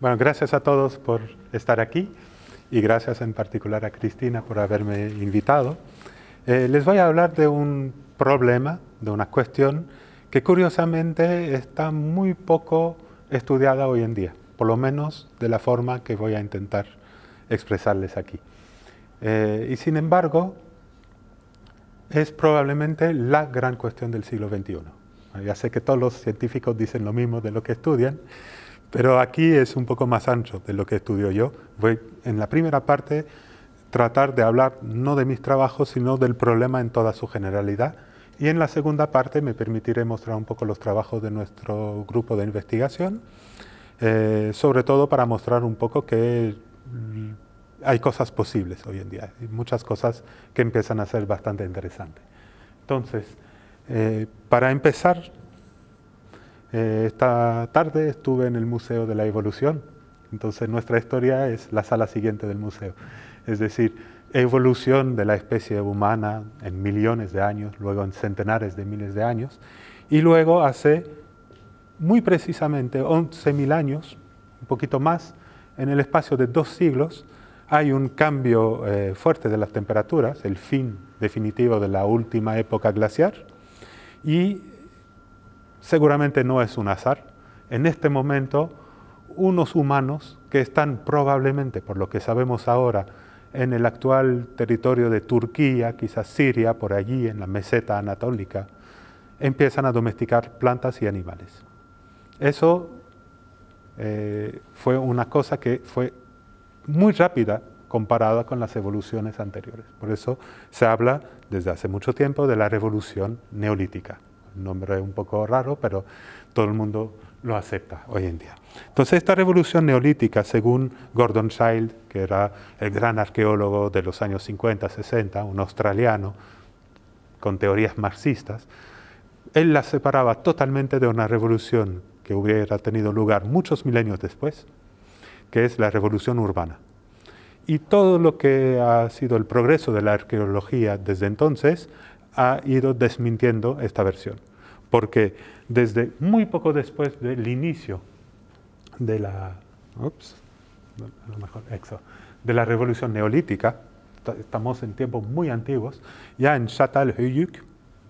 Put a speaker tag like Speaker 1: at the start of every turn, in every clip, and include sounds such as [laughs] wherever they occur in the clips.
Speaker 1: Bueno, gracias a todos por estar aquí y gracias en particular a Cristina por haberme invitado. Eh, les voy a hablar de un problema, de una cuestión que curiosamente está muy poco estudiada hoy en día, por lo menos de la forma que voy a intentar expresarles aquí. Eh, y sin embargo, es probablemente la gran cuestión del siglo XXI. Ya sé que todos los científicos dicen lo mismo de lo que estudian, pero aquí es un poco más ancho de lo que estudio yo. Voy en la primera parte tratar de hablar no de mis trabajos, sino del problema en toda su generalidad. Y en la segunda parte me permitiré mostrar un poco los trabajos de nuestro grupo de investigación, eh, sobre todo para mostrar un poco que mm, hay cosas posibles hoy en día, y muchas cosas que empiezan a ser bastante interesantes. Entonces, eh, para empezar, eh, esta tarde estuve en el Museo de la Evolución, entonces nuestra historia es la sala siguiente del museo, es decir, evolución de la especie humana en millones de años, luego en centenares de miles de años, y luego hace muy precisamente 11.000 años, un poquito más, en el espacio de dos siglos, hay un cambio eh, fuerte de las temperaturas, el fin definitivo de la última época glaciar, y seguramente no es un azar. En este momento, unos humanos que están probablemente, por lo que sabemos ahora, en el actual territorio de Turquía, quizás Siria, por allí, en la meseta anatólica, empiezan a domesticar plantas y animales. Eso eh, fue una cosa que fue muy rápida comparada con las evoluciones anteriores. Por eso se habla desde hace mucho tiempo de la revolución neolítica un nombre un poco raro, pero todo el mundo lo acepta hoy en día. Entonces esta revolución neolítica, según Gordon Child, que era el gran arqueólogo de los años 50, 60, un australiano con teorías marxistas, él la separaba totalmente de una revolución que hubiera tenido lugar muchos milenios después, que es la revolución urbana. Y todo lo que ha sido el progreso de la arqueología desde entonces ha ido desmintiendo esta versión porque desde muy poco después del inicio de la, de la revolución neolítica, estamos en tiempos muy antiguos, ya en Çatalhöyük,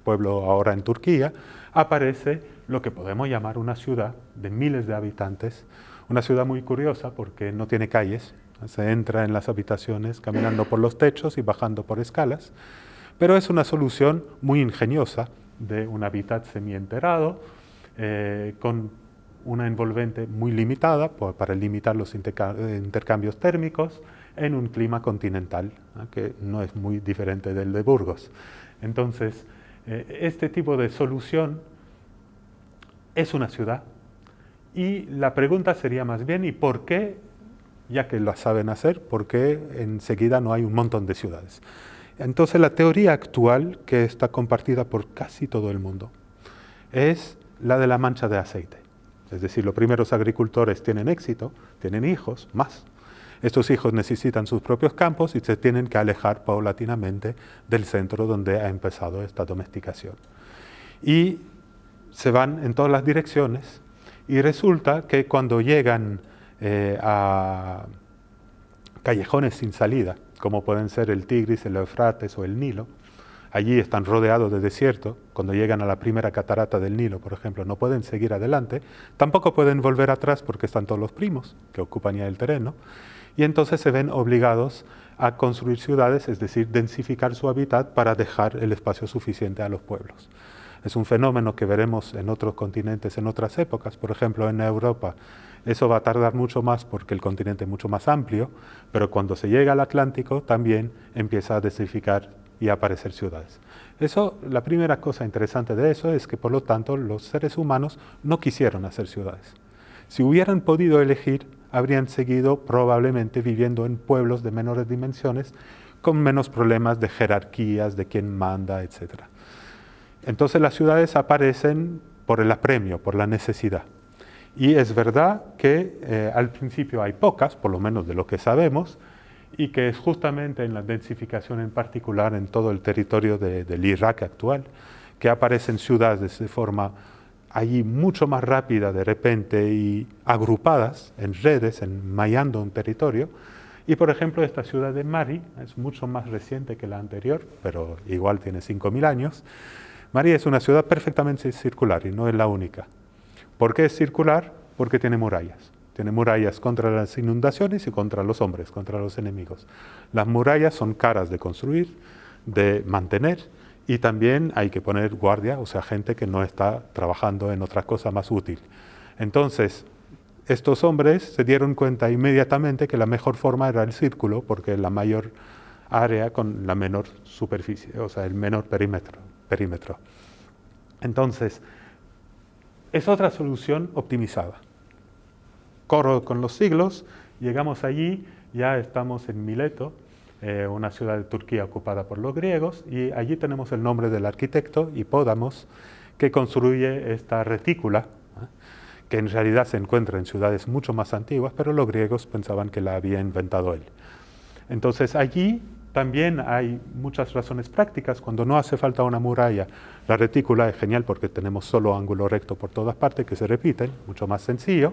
Speaker 1: pueblo ahora en Turquía, aparece lo que podemos llamar una ciudad de miles de habitantes, una ciudad muy curiosa porque no tiene calles, se entra en las habitaciones caminando por los techos y bajando por escalas, pero es una solución muy ingeniosa de un hábitat semi enterado eh, con una envolvente muy limitada para limitar los intercambios térmicos en un clima continental, que no es muy diferente del de Burgos. Entonces, eh, este tipo de solución es una ciudad y la pregunta sería más bien, ¿y por qué, ya que lo saben hacer, por qué enseguida no hay un montón de ciudades? Entonces la teoría actual, que está compartida por casi todo el mundo, es la de la mancha de aceite. Es decir, los primeros agricultores tienen éxito, tienen hijos, más. Estos hijos necesitan sus propios campos y se tienen que alejar paulatinamente del centro donde ha empezado esta domesticación. Y se van en todas las direcciones y resulta que cuando llegan eh, a callejones sin salida, como pueden ser el Tigris, el Eufrates o el Nilo. Allí están rodeados de desierto, cuando llegan a la primera catarata del Nilo, por ejemplo, no pueden seguir adelante, tampoco pueden volver atrás porque están todos los primos que ocupan ya el terreno, y entonces se ven obligados a construir ciudades, es decir, densificar su hábitat para dejar el espacio suficiente a los pueblos. Es un fenómeno que veremos en otros continentes en otras épocas, por ejemplo en Europa. Eso va a tardar mucho más porque el continente es mucho más amplio, pero cuando se llega al Atlántico también empieza a desertificar y a aparecer ciudades. Eso, la primera cosa interesante de eso es que por lo tanto los seres humanos no quisieron hacer ciudades. Si hubieran podido elegir, habrían seguido probablemente viviendo en pueblos de menores dimensiones con menos problemas de jerarquías, de quién manda, etcétera. Entonces las ciudades aparecen por el apremio, por la necesidad. Y es verdad que eh, al principio hay pocas, por lo menos de lo que sabemos, y que es justamente en la densificación en particular en todo el territorio del Irak actual, que aparecen ciudades de forma allí mucho más rápida de repente y agrupadas en redes, enmayando un territorio. Y por ejemplo esta ciudad de Mari es mucho más reciente que la anterior, pero igual tiene 5.000 años, María es una ciudad perfectamente circular y no es la única. ¿Por qué es circular? Porque tiene murallas. Tiene murallas contra las inundaciones y contra los hombres, contra los enemigos. Las murallas son caras de construir, de mantener y también hay que poner guardia, o sea, gente que no está trabajando en otra cosa más útil. Entonces, estos hombres se dieron cuenta inmediatamente que la mejor forma era el círculo, porque es la mayor área con la menor superficie, o sea, el menor perímetro perímetro. Entonces, es otra solución optimizada. Corro con los siglos, llegamos allí, ya estamos en Mileto, eh, una ciudad de Turquía ocupada por los griegos, y allí tenemos el nombre del arquitecto, Hipódamos, que construye esta retícula, que en realidad se encuentra en ciudades mucho más antiguas, pero los griegos pensaban que la había inventado él. Entonces allí también hay muchas razones prácticas cuando no hace falta una muralla. La retícula es genial porque tenemos solo ángulo recto por todas partes que se repiten, mucho más sencillo.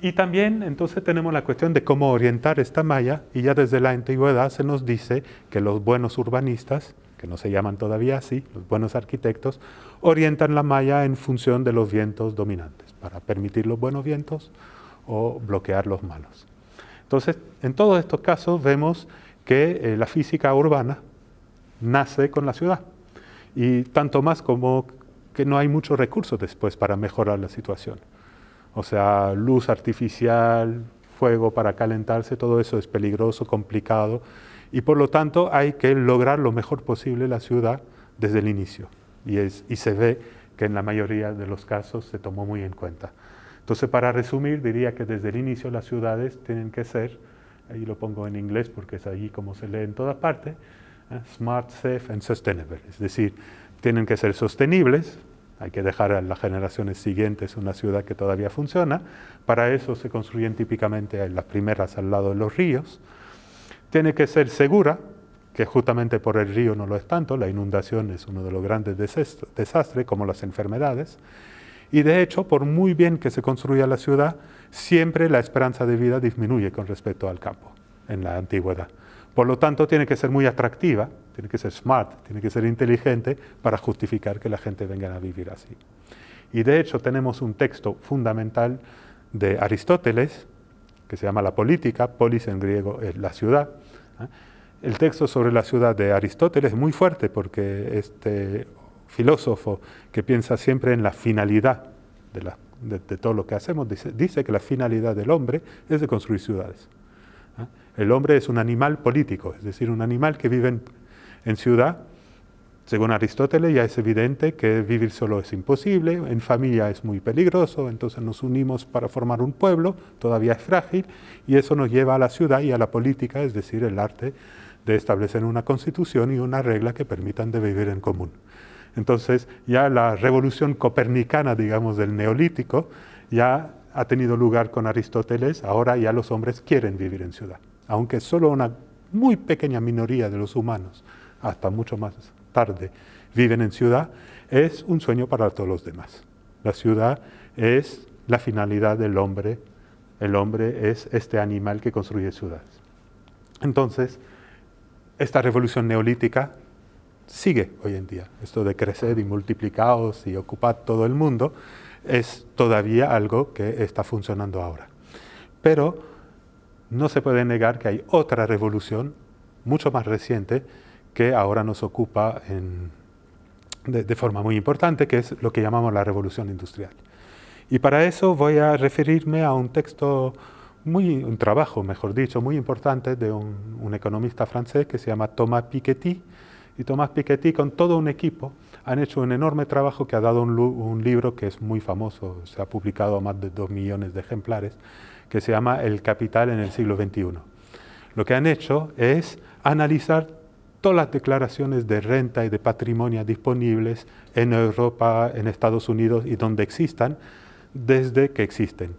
Speaker 1: Y también entonces tenemos la cuestión de cómo orientar esta malla y ya desde la antigüedad se nos dice que los buenos urbanistas, que no se llaman todavía así, los buenos arquitectos, orientan la malla en función de los vientos dominantes, para permitir los buenos vientos o bloquear los malos. Entonces, en todos estos casos vemos que eh, la física urbana nace con la ciudad. Y tanto más como que no hay muchos recursos después para mejorar la situación. O sea, luz artificial, fuego para calentarse, todo eso es peligroso, complicado, y por lo tanto hay que lograr lo mejor posible la ciudad desde el inicio. Y, y se ve que en la mayoría de los casos se tomó muy en cuenta. Entonces, para resumir, diría que desde el inicio las ciudades tienen que ser ahí lo pongo en inglés porque es ahí como se lee en todas partes, ¿eh? smart, safe and sustainable, es decir, tienen que ser sostenibles, hay que dejar a las generaciones siguientes una ciudad que todavía funciona, para eso se construyen típicamente las primeras al lado de los ríos, tiene que ser segura, que justamente por el río no lo es tanto, la inundación es uno de los grandes desastres, como las enfermedades, y de hecho, por muy bien que se construya la ciudad, siempre la esperanza de vida disminuye con respecto al campo en la antigüedad. Por lo tanto, tiene que ser muy atractiva, tiene que ser smart, tiene que ser inteligente para justificar que la gente venga a vivir así. Y de hecho tenemos un texto fundamental de Aristóteles, que se llama La Política, polis en griego es la ciudad. ¿eh? El texto sobre la ciudad de Aristóteles es muy fuerte porque este filósofo que piensa siempre en la finalidad de, todo lo que hacemos, dice, que la finalidad del hombre es de construir ciudades. ¿ah? El hombre es un animal político, es decir, un animal que vive en ciudad. Según Aristóteles ya es evidente que vivir solo es imposible, en familia es muy peligroso, entonces nos unimos para formar un pueblo, todavía es frágil, y eso nos lleva a la ciudad y a la política, es decir, el arte de establecer una constitución y una regla que permitan de vivir en común. Entonces ya la revolución copernicana, digamos, del neolítico, ya ha tenido lugar con Aristóteles, ahora ya los hombres quieren vivir en ciudad, aunque solo una muy pequeña minoría de los humanos, hasta mucho más tarde, viven en ciudad, es un sueño para todos los demás. La ciudad es la finalidad del hombre, el hombre es este animal que construye ciudades. Entonces, esta revolución neolítica sigue hoy en día. Esto de crecer y multiplicados y ocupar todo el mundo es todavía algo que está funcionando ahora. Pero no se puede negar que hay otra revolución mucho más reciente que ahora nos ocupa en, de, forma muy importante, que es lo que llamamos la revolución industrial. Y para eso voy a referirme a un texto, muy, un trabajo, mejor dicho, muy importante de un, un economista francés que se llama Thomas Piketty, y Tomás Piketty con todo un equipo han hecho un enorme trabajo que ha dado un, libro que es muy famoso, se ha publicado a más de dos millones de ejemplares, que se llama El Capital en el siglo XXI. Lo que han hecho es analizar todas las declaraciones de renta y de patrimonio disponibles en Europa, en Estados Unidos y donde existan, desde que existen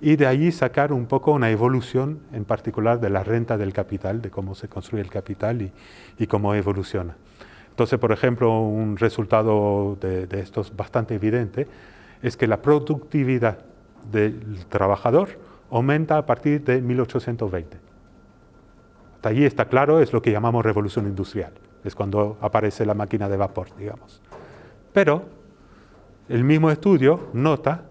Speaker 1: y de allí sacar un poco una evolución, en particular de la renta del capital, de cómo se construye el capital y, cómo evoluciona. Entonces, por ejemplo, un resultado de, esto bastante evidente, es que la productividad del trabajador aumenta a partir de 1820. Hasta allí está claro, es lo que llamamos revolución industrial, es cuando aparece la máquina de vapor, digamos. Pero el mismo estudio nota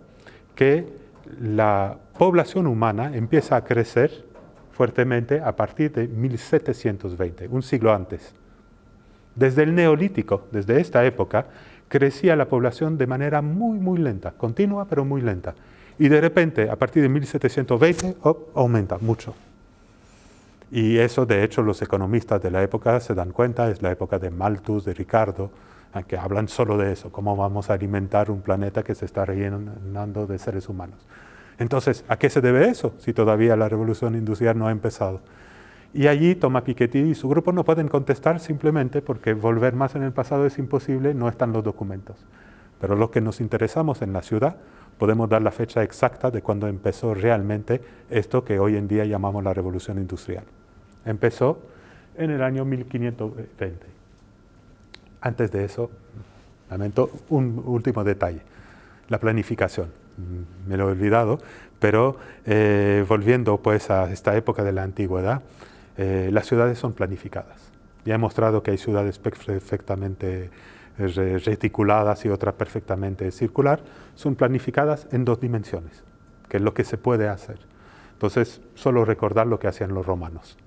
Speaker 1: que la población humana empieza a crecer fuertemente a partir de 1720, un siglo antes. Desde el neolítico, desde esta época, crecía la población de manera muy, muy lenta, continua, pero muy lenta. Y de repente, a partir de 1720, aumenta mucho. Y eso, de hecho, los economistas de la época se dan cuenta, es la época de Malthus, de Ricardo, que hablan solo de eso, cómo vamos a alimentar un planeta que se está rellenando de seres humanos. Entonces, ¿a qué se debe eso si todavía la revolución industrial no ha empezado? Y allí Thomas Piketty y su grupo no pueden contestar simplemente porque volver más en el pasado es imposible, no están los documentos. Pero los que nos interesamos en la ciudad podemos dar la fecha exacta de cuando empezó realmente esto que hoy en día llamamos la revolución industrial. Empezó en el año 1520. Antes de eso, lamento un último detalle, la planificación Mm, me lo he olvidado, pero eh, volviendo pues a esta época de la antigüedad, eh, las ciudades son planificadas. Ya he mostrado que hay ciudades perfectamente eh, reticuladas y otras perfectamente circular, son planificadas en dos dimensiones, que es lo que se puede hacer. Entonces, solo recordar lo que hacían los romanos.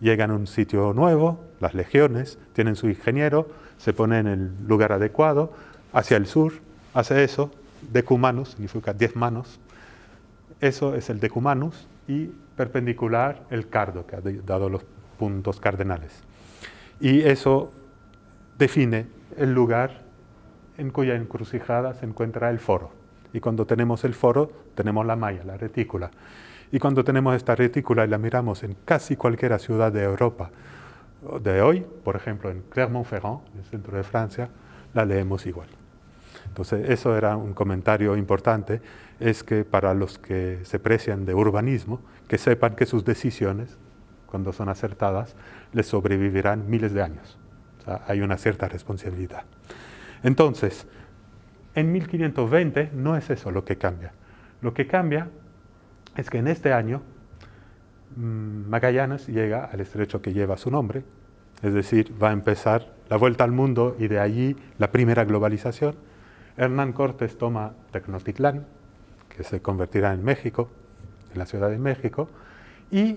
Speaker 1: Llegan a un sitio nuevo, las legiones, tienen su ingeniero, se pone en el lugar adecuado, hacia el sur, hace eso, decumanus significa diez manos, eso es el decumanus y perpendicular el cardo, que ha dado los puntos cardinales. Y eso define el lugar en cuya encrucijada se encuentra el foro. Y cuando tenemos el foro, tenemos la malla, la retícula. Y cuando tenemos esta retícula y la miramos en casi cualquier ciudad de Europa de hoy, por ejemplo en Clermont-Ferrand, en el centro de Francia, la leemos igual. Entonces, eso era un comentario importante, es que para los que se precian de urbanismo, que sepan que sus decisiones, cuando son acertadas, les sobrevivirán miles de años. hay una cierta responsabilidad. Entonces, en 1520 no es eso lo que cambia. Lo que cambia es que en este año mm, Magallanes llega al estrecho que lleva su nombre, es decir, va a empezar la vuelta al mundo y de allí la primera globalización Hernán Cortés toma Tecnotitlán, que se convertirá en México, en la Ciudad de México, y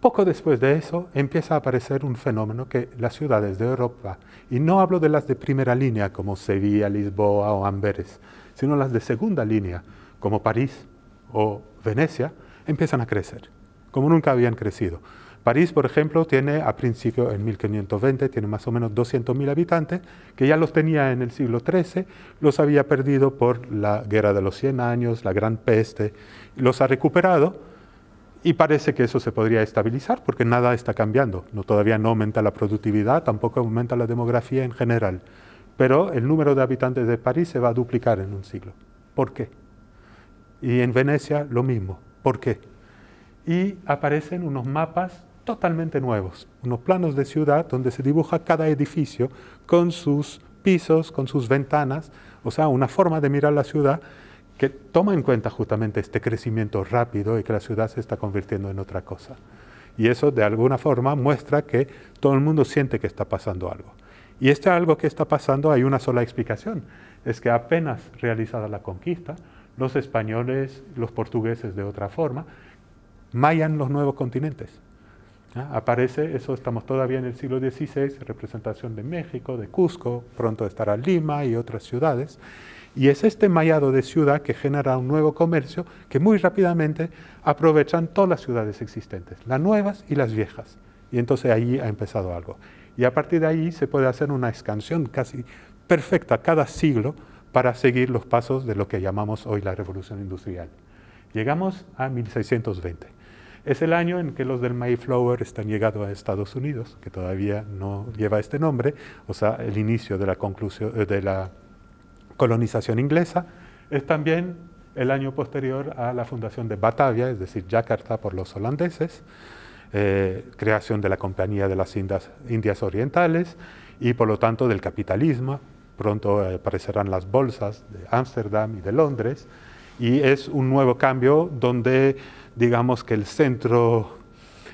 Speaker 1: poco después de eso empieza a aparecer un fenómeno que las ciudades de Europa, y no hablo de las de primera línea como Sevilla, Lisboa o Amberes, sino las de segunda línea como París o Venecia, empiezan a crecer, como nunca habían crecido. París, por ejemplo, tiene a principio, en 1520, tiene más o menos 200.000 habitantes, que ya los tenía en el siglo XIII, los había perdido por la Guerra de los 100 Años, la Gran Peste, los ha recuperado y parece que eso se podría estabilizar porque nada está cambiando. No, todavía no aumenta la productividad, tampoco aumenta la demografía en general, pero el número de habitantes de París se va a duplicar en un siglo. ¿Por qué? Y en Venecia lo mismo. ¿Por qué? Y aparecen unos mapas totalmente nuevos, unos planos de ciudad donde se dibuja cada edificio con sus pisos, con sus ventanas, o sea, una forma de mirar la ciudad que toma en cuenta justamente este crecimiento rápido y que la ciudad se está convirtiendo en otra cosa. Y eso de alguna forma muestra que todo el mundo siente que está pasando algo. Y este algo que está pasando hay una sola explicación, es que apenas realizada la conquista, los españoles, los portugueses de otra forma, mayan los nuevos continentes. Ah, aparece, eso estamos todavía en el siglo XVI, representación de México, de Cusco, pronto estará Lima y otras ciudades. Y es este mallado de ciudad que genera un nuevo comercio que muy rápidamente aprovechan todas las ciudades existentes, las nuevas y las viejas. Y entonces ahí ha empezado algo. Y a partir de ahí se puede hacer una escansión casi perfecta cada siglo para seguir los pasos de lo que llamamos hoy la revolución industrial. Llegamos a 1620 es el año en que los del Mayflower están llegados a Estados Unidos, que todavía no lleva este nombre, o sea, el inicio eh, de la, colonización inglesa. Es también el año posterior a la fundación de Batavia, es decir, Yakarta por los holandeses, eh, creación de la Compañía de las Indias, Orientales y por lo tanto del capitalismo, pronto eh, aparecerán las bolsas de Ámsterdam y de Londres, y es un nuevo cambio donde digamos que el centro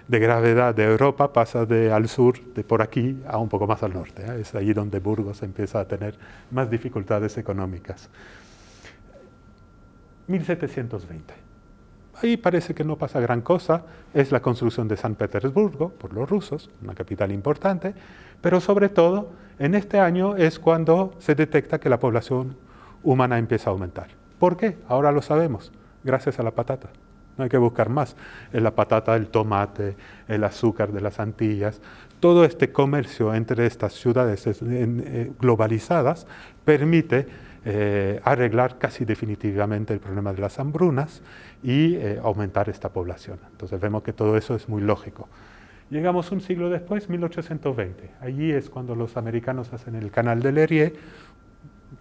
Speaker 1: de gravedad de Europa pasa de al sur, de por aquí, a un poco más al norte. ¿eh? Es allí donde Burgos empieza a tener más dificultades económicas. 1720. Ahí parece que no pasa gran cosa, es la construcción de San Petersburgo por los rusos, una capital importante, pero sobre todo en este año es cuando se detecta que la población humana empieza a aumentar. ¿Por qué? Ahora lo sabemos, gracias a la patata no hay que buscar más. La patata, el tomate, el azúcar de las Antillas, todo este comercio entre estas ciudades eh, globalizadas permite eh, arreglar casi definitivamente el problema de las hambrunas y eh, aumentar esta población. Entonces vemos que todo eso es muy lógico. Llegamos un siglo después, 1820. Allí es cuando los americanos hacen el canal de Erie.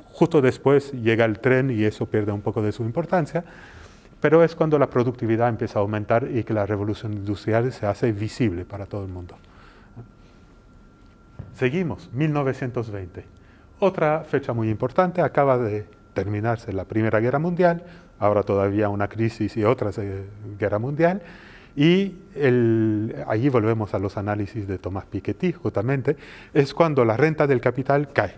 Speaker 1: Justo después llega el tren y eso pierde un poco de su importancia. Pero es cuando la productividad empieza a aumentar y que la revolución industrial se hace visible para todo el mundo. Seguimos, 1920. Otra fecha muy importante, acaba de terminarse la Primera Guerra Mundial, ahora todavía una crisis y otra guerra mundial. Y allí volvemos a los análisis de Tomás Piketty, justamente, es cuando la renta del capital cae.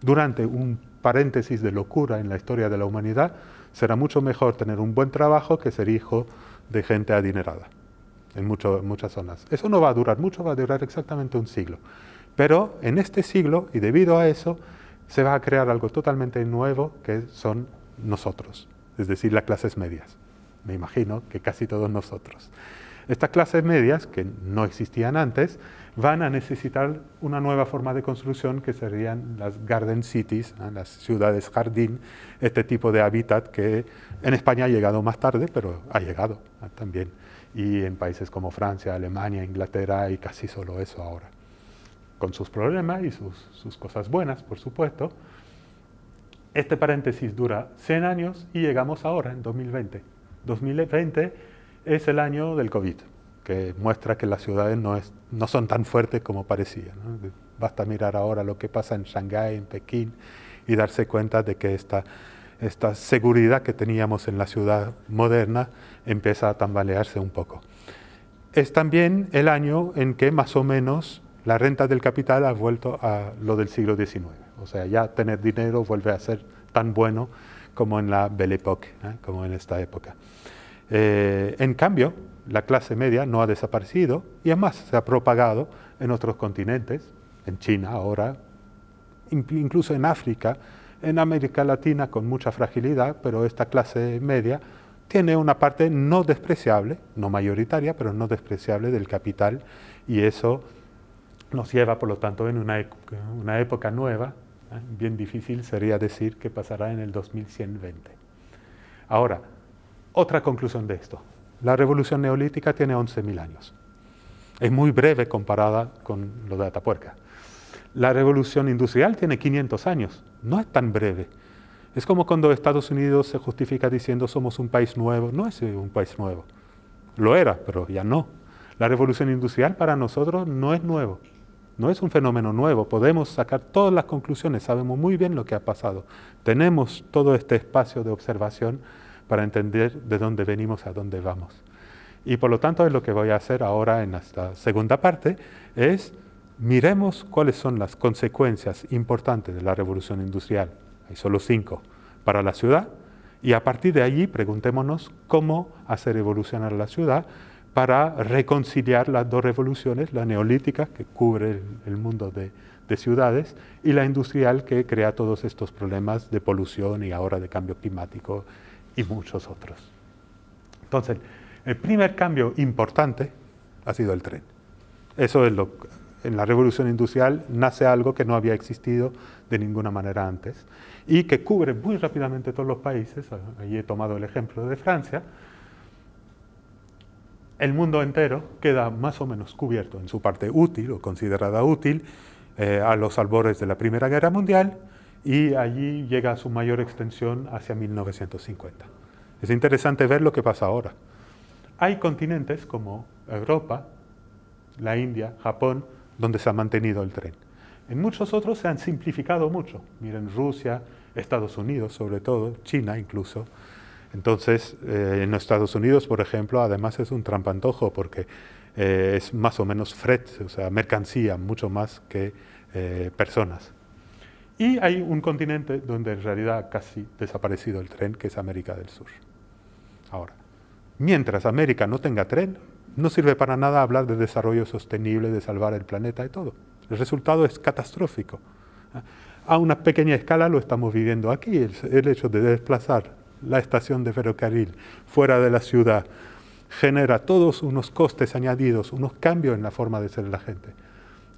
Speaker 1: Durante un paréntesis de locura en la historia de la humanidad, será mucho mejor tener un buen trabajo que ser hijo de gente adinerada en muchas zonas. Eso no va a durar mucho, va a durar exactamente un siglo. Pero en este siglo, y debido a eso, se va a crear algo totalmente nuevo que son nosotros, es decir, las clases medias. Me imagino que casi todos nosotros. Estas clases medias, que no existían antes, van a necesitar una nueva forma de construcción que serían las garden cities, las ciudades jardín, este tipo de hábitat que en España ha llegado más tarde, pero ha llegado también. Y en países como Francia, Alemania, Inglaterra, y casi solo eso ahora. Con sus problemas y sus, sus cosas buenas, por supuesto. Este paréntesis dura 100 años y llegamos ahora, en 2020. 2020 es el año del COVID, que muestra que las ciudades no, es, no son tan fuertes como parecían. Basta mirar ahora lo que pasa en Shanghái, en Pekín, y darse cuenta de que esta, esta seguridad que teníamos en la ciudad moderna empieza a tambalearse un poco. Es también el año en que más o menos la renta del capital ha vuelto a lo del siglo XIX. O sea, ya tener dinero vuelve a ser tan bueno como en la Belle Époque, como en esta época. Eh, en cambio, la clase media no ha desaparecido y además se ha propagado en otros continentes, en China ahora, incluso en África, en América Latina con mucha fragilidad, pero esta clase media tiene una parte no despreciable, no mayoritaria, pero no despreciable del capital y eso nos lleva, por lo tanto, en una, una época nueva, ¿eh? bien difícil sería decir que pasará en el 2120. Ahora, otra conclusión de esto. La revolución neolítica tiene 11.000 años. Es muy breve comparada con lo de Atapuerca. La revolución industrial tiene 500 años. No es tan breve. Es como cuando Estados Unidos se justifica diciendo somos un país nuevo. No es un país nuevo. Lo era, pero ya no. La revolución industrial para nosotros no es nuevo. No es un fenómeno nuevo. Podemos sacar todas las conclusiones. Sabemos muy bien lo que ha pasado. Tenemos todo este espacio de observación para entender de dónde venimos a dónde vamos. Y por lo tanto, lo que voy a hacer ahora en esta segunda parte es miremos cuáles son las consecuencias importantes de la revolución industrial. Hay solo cinco para la ciudad. Y a partir de allí preguntémonos cómo hacer evolucionar la ciudad para reconciliar las dos revoluciones, la neolítica, que cubre el, mundo de, de, ciudades, y la industrial, que crea todos estos problemas de polución y ahora de cambio climático, y muchos otros. Entonces, el primer cambio importante ha sido el tren. Eso es lo en la revolución industrial nace algo que no había existido de ninguna manera antes y que cubre muy rápidamente todos los países, ahí he tomado el ejemplo de Francia, el mundo entero queda más o menos cubierto en su parte útil o considerada útil eh, a los albores de la Primera Guerra Mundial, y allí llega a su mayor extensión hacia 1950. Es interesante ver lo que pasa ahora. Hay continentes como Europa, la India, Japón, donde se ha mantenido el tren. En muchos otros se han simplificado mucho. Miren Rusia, Estados Unidos sobre todo, China incluso. Entonces, eh, en Estados Unidos, por ejemplo, además es un trampantojo porque eh, es más o menos fret, o sea, mercancía, mucho más que eh, personas. Y hay un continente donde en realidad ha casi desaparecido el tren, que es América del Sur. Ahora, mientras América no tenga tren, no sirve para nada hablar de desarrollo sostenible, de salvar el planeta y todo. El resultado es catastrófico. A una pequeña escala lo estamos viviendo aquí, el, el hecho de desplazar la estación de ferrocarril fuera de la ciudad genera todos unos costes añadidos, unos cambios en la forma de ser la gente.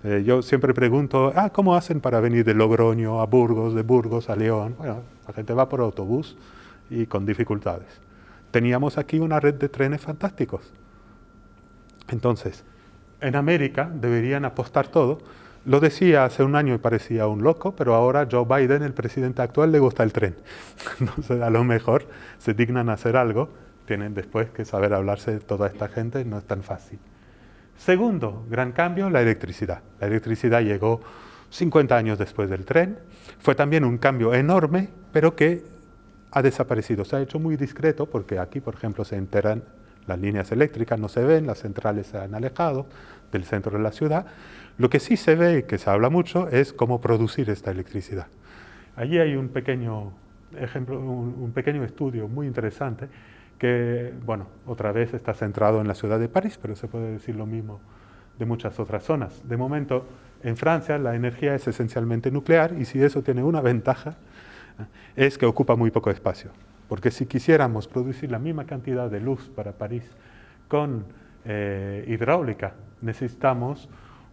Speaker 1: Eh, yo siempre pregunto, ah, ¿cómo hacen para venir de Logroño a Burgos, de Burgos a León? Bueno, la gente va por autobús y con dificultades. Teníamos aquí una red de trenes fantásticos. Entonces, en América deberían apostar todo. Lo decía hace un año y parecía un loco, pero ahora Joe Biden, el presidente actual, le gusta el tren. [laughs] Entonces, a lo mejor se dignan a hacer algo. Tienen después que saber hablarse de toda esta gente, no es tan fácil. Segundo, gran cambio, la electricidad. La electricidad llegó 50 años después del tren. Fue también un cambio enorme, pero que ha desaparecido. Se ha hecho muy discreto porque aquí, por ejemplo, se enteran las líneas eléctricas, no se ven, las centrales se han alejado del centro de la ciudad. Lo que sí se ve y que se habla mucho es cómo producir esta electricidad. Allí hay un pequeño ejemplo, un pequeño estudio muy interesante que, bueno, otra vez está centrado en la ciudad de París, pero se puede decir lo mismo de muchas otras zonas. De momento, en Francia la energía es esencialmente nuclear y si eso tiene una ventaja, ¿eh? es que ocupa muy poco espacio. Porque si quisiéramos producir la misma cantidad de luz para París con eh, hidráulica, necesitamos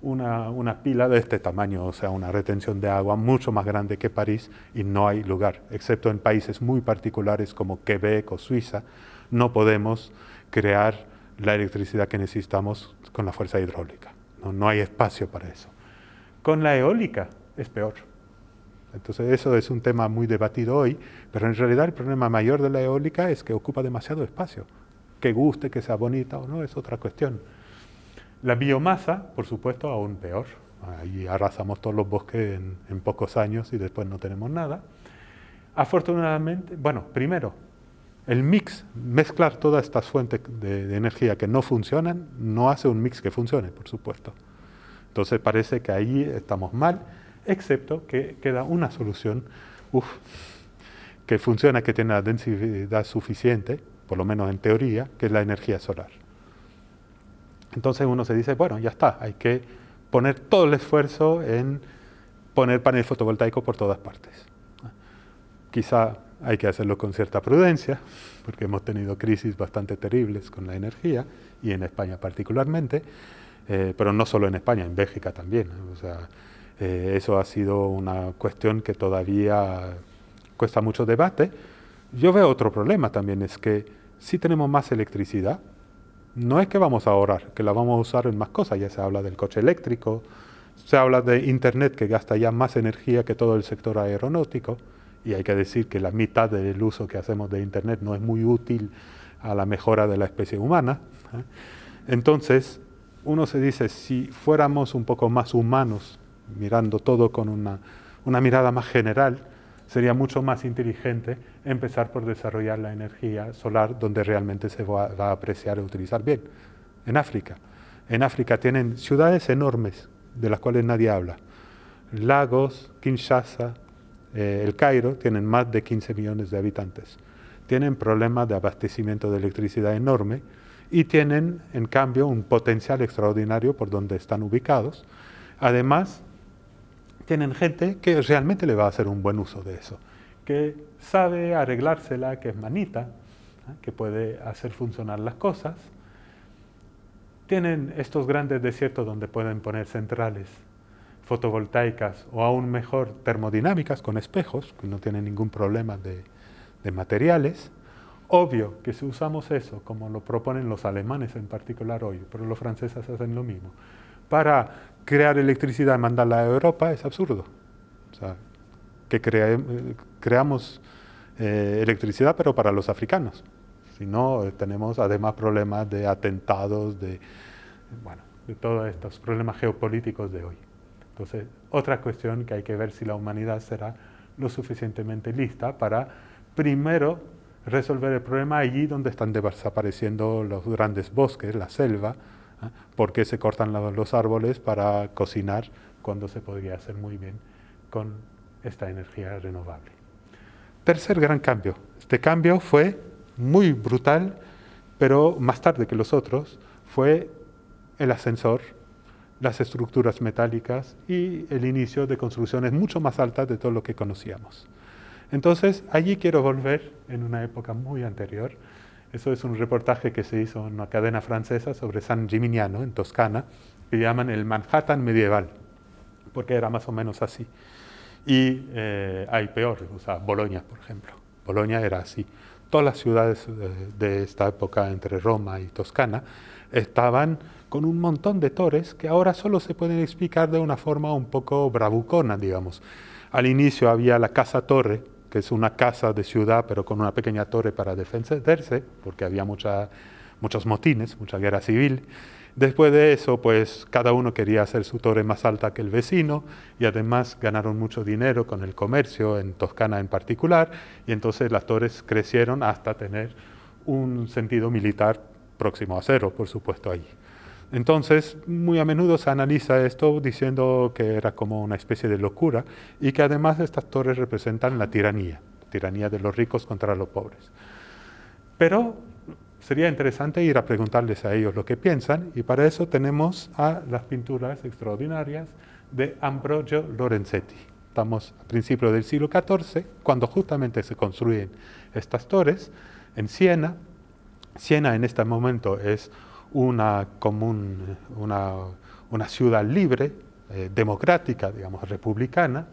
Speaker 1: una, pila de este tamaño, o sea, una retención de agua mucho más grande que París y no hay lugar, excepto en países muy particulares como Quebec o Suiza, no podemos crear la electricidad que necesitamos con la fuerza hidráulica. No, no hay espacio para eso. Con la eólica es peor. Entonces eso es un tema muy debatido hoy, pero en realidad el problema mayor de la eólica es que ocupa demasiado espacio. Que guste, que sea bonita o no, es otra cuestión. La biomasa, por supuesto, aún peor. Ahí arrasamos todos los bosques en, pocos años y después no tenemos nada. Afortunadamente, bueno, primero, el mix, mezclar todas estas fuentes de, energía que no funcionan, no hace un mix que funcione, por supuesto. Entonces parece que ahí estamos mal, excepto que queda una solución que funciona, que tiene la densidad suficiente, por lo menos en teoría, que es la energía solar. Entonces uno se dice, bueno, ya está, hay que poner todo el esfuerzo en poner paneles fotovoltaicos por todas partes. Quizá hay que hacerlo con cierta prudencia, porque hemos tenido crisis bastante terribles con la energía, y en España particularmente, eh, pero no solo en España, en Bélgica también. O sea, eh, eso ha sido una cuestión que todavía cuesta mucho debate. Yo veo otro problema también, es que si tenemos más electricidad, no es que vamos a ahorrar, que la vamos a usar en más cosas. Ya se habla del coche eléctrico, se habla de Internet que gasta ya más energía que todo el sector aeronáutico. Y hay que decir que la mitad del uso que hacemos de Internet no es muy útil a la mejora de la especie humana. ¿eh? Entonces, uno se dice, si fuéramos un poco más humanos, mirando todo con una, mirada más general, sería mucho más inteligente empezar por desarrollar la energía solar donde realmente se va, a apreciar y utilizar bien, en África. En África tienen ciudades enormes de las cuales nadie habla. Lagos, Kinshasa, eh, El Cairo tienen más de 15 millones de habitantes. Tienen problemas de abastecimiento de electricidad enorme y tienen, en cambio, un potencial extraordinario por donde están ubicados. Además, tienen gente que realmente le va a hacer un buen uso de eso, que sabe arreglársela, que es manita, ¿ah? que puede hacer funcionar las cosas. Tienen estos grandes desiertos donde pueden poner centrales fotovoltaicas o aún mejor termodinámicas con espejos, que no tienen ningún problema de, materiales. Obvio que si usamos eso, como lo proponen los alemanes en particular hoy, pero los franceses hacen lo mismo, para crear electricidad y mandarla a Europa es absurdo. O sea, que eh, creamos eh, electricidad, pero para los africanos. Si no, eh, tenemos además problemas de atentados, de, bueno, de todos estos problemas geopolíticos de hoy. Entonces, otra cuestión que hay que ver si la humanidad será lo suficientemente lista para primero resolver el problema allí donde están desapareciendo los grandes bosques, la selva, ¿ah? ¿Por qué se cortan los árboles para cocinar cuando se podría hacer muy bien con esta energía renovable? Tercer gran cambio. Este cambio fue muy brutal, pero más tarde que los otros, fue el ascensor, las estructuras metálicas y el inicio de construcciones mucho más altas de todo lo que conocíamos. Entonces, allí quiero volver en una época muy anterior, eso es un reportaje que se hizo en una cadena francesa sobre San Gimignano, en Toscana, que llaman el Manhattan medieval, porque era más o menos así. Y eh, hay peor, o sea, Bolonia, por ejemplo. Bolonia era así. Todas las ciudades eh, de esta época entre Roma y Toscana estaban con un montón de torres que ahora solo se pueden explicar de una forma un poco bravucona, digamos. Al inicio había la casa torre, que es una casa de ciudad, pero con una pequeña torre para defenderse, porque había mucha, muchos motines, mucha guerra civil. Después de eso, pues cada uno quería hacer su torre más alta que el vecino y además ganaron mucho dinero con el comercio, en Toscana en particular, y entonces las torres crecieron hasta tener un sentido militar próximo a cero, por supuesto, allí. Entonces, muy a menudo se analiza esto diciendo que era como una especie de locura y que además estas torres representan la tiranía, tiranía de los ricos contra los pobres. Pero sería interesante ir a preguntarles a ellos lo que piensan y para eso tenemos a las pinturas extraordinarias de Ambrogio Lorenzetti. Estamos a principios del siglo XIV, cuando justamente se construyen estas torres en Siena. Siena en este momento es una común, una, una ciudad libre, eh, democrática, digamos, republicana,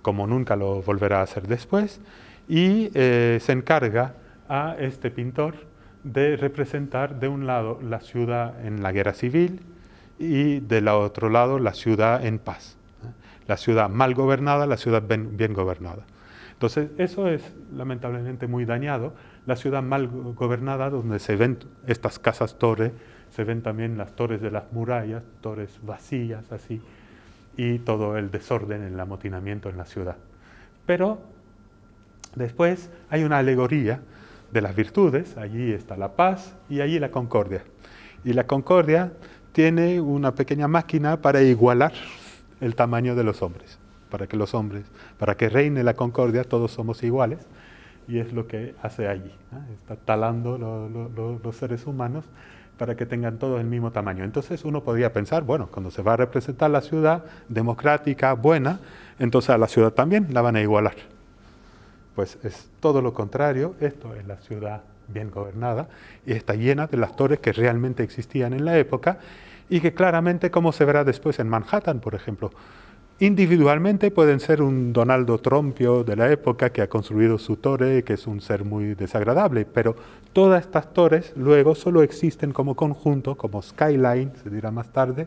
Speaker 1: como nunca lo volverá a hacer después, y eh, se encarga a este pintor de representar de un lado la ciudad en la guerra civil y del otro lado la ciudad en paz, la ciudad mal gobernada, la ciudad bien gobernada. Entonces, eso es lamentablemente muy dañado, la ciudad mal gobernada donde se ven estas casas torre se ven también las torres de las murallas, torres vacías así, y todo el desorden, el amotinamiento en la ciudad. Pero después hay una alegoría de las virtudes, allí está la paz y allí la concordia. Y la concordia tiene una pequeña máquina para igualar el tamaño de los hombres, para que los hombres, para que reine la concordia, todos somos iguales, y es lo que hace allí. Está talando los seres humanos para que tengan todos el mismo tamaño. Entonces uno podría pensar, bueno, cuando se va a representar la ciudad democrática, buena, entonces a la ciudad también la van a igualar. Pues es todo lo contrario, esto es la ciudad bien gobernada y está llena de las torres que realmente existían en la época y que claramente, como se verá después en Manhattan, por ejemplo, Individualmente pueden ser un Donaldo Trompio de la época que ha construido su torre, que es un ser muy desagradable, pero todas estas torres luego solo existen como conjunto, como skyline, se dirá más tarde,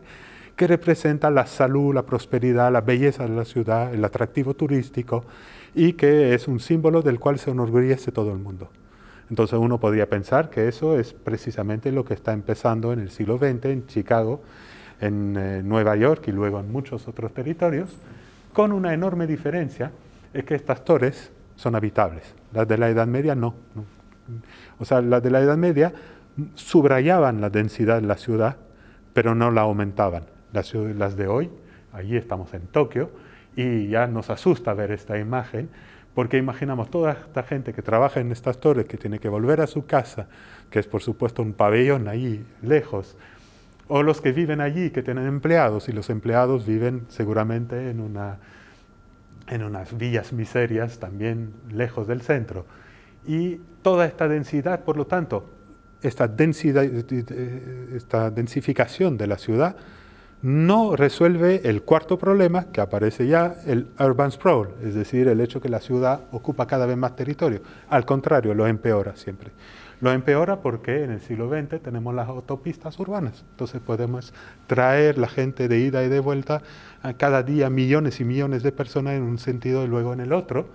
Speaker 1: que representa la salud, la prosperidad, la belleza de la ciudad, el atractivo turístico y que es un símbolo del cual se enorgullece todo el mundo. Entonces uno podría pensar que eso es precisamente lo que está empezando en el siglo XX en Chicago, en eh, Nueva York y luego en muchos otros territorios, con una enorme diferencia, es que estas torres son habitables, las de la Edad Media no. O sea, las de la Edad Media subrayaban la densidad de la ciudad, pero no la aumentaban. Las, las de hoy, allí estamos en Tokio, y ya nos asusta ver esta imagen, porque imaginamos toda esta gente que trabaja en estas torres, que tiene que volver a su casa, que es por supuesto un pabellón ahí lejos, o los que viven allí, que tienen empleados, y los empleados viven seguramente en, una, en unas villas miserias también lejos del centro. Y toda esta densidad, por lo tanto, esta, densidad, eh, esta densificación de la ciudad no resuelve el cuarto problema que aparece ya, el urban sprawl, es decir, el hecho que la ciudad ocupa cada vez más territorio. Al contrario, lo empeora siempre. Lo empeora porque en el siglo XX tenemos las autopistas urbanas, entonces podemos traer la gente de ida y de vuelta a cada día millones y millones de personas en un sentido y luego en el otro.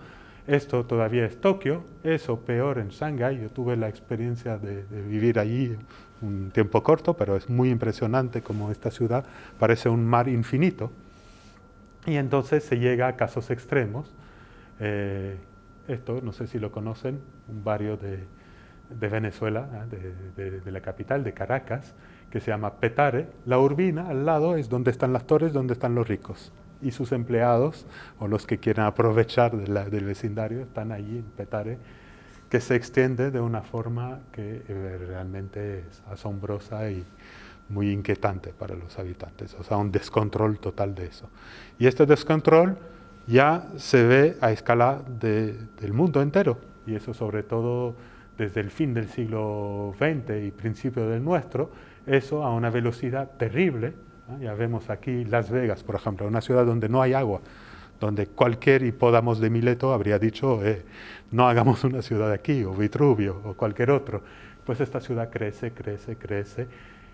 Speaker 1: Esto todavía es Tokio, eso peor en Shanghái, yo tuve la experiencia de, vivir allí un tiempo corto, pero es muy impresionante como esta ciudad parece un mar infinito. Y entonces se llega a casos extremos. Eh, esto, no sé si lo conocen, un barrio de de Venezuela, ah, de, la capital, de Caracas, que se llama Petare. La urbina al lado es donde están las torres, donde están los ricos. Y sus empleados, o los que quieran aprovechar del vecindario, están allí en Petare, que se extiende de una forma que eh, realmente es asombrosa y muy inquietante para los habitantes. O sea, un descontrol total de eso. Y este descontrol ya se ve a escala del mundo entero. Y eso sobre todo desde el fin del siglo XX y principio del nuestro, eso a una velocidad terrible. Ya vemos aquí Las Vegas, por ejemplo, una ciudad donde no hay agua, donde cualquier hipódamos de Mileto habría dicho, eh, no hagamos una ciudad aquí, o Vitruvio, o cualquier otro. Pues esta ciudad crece, crece, crece,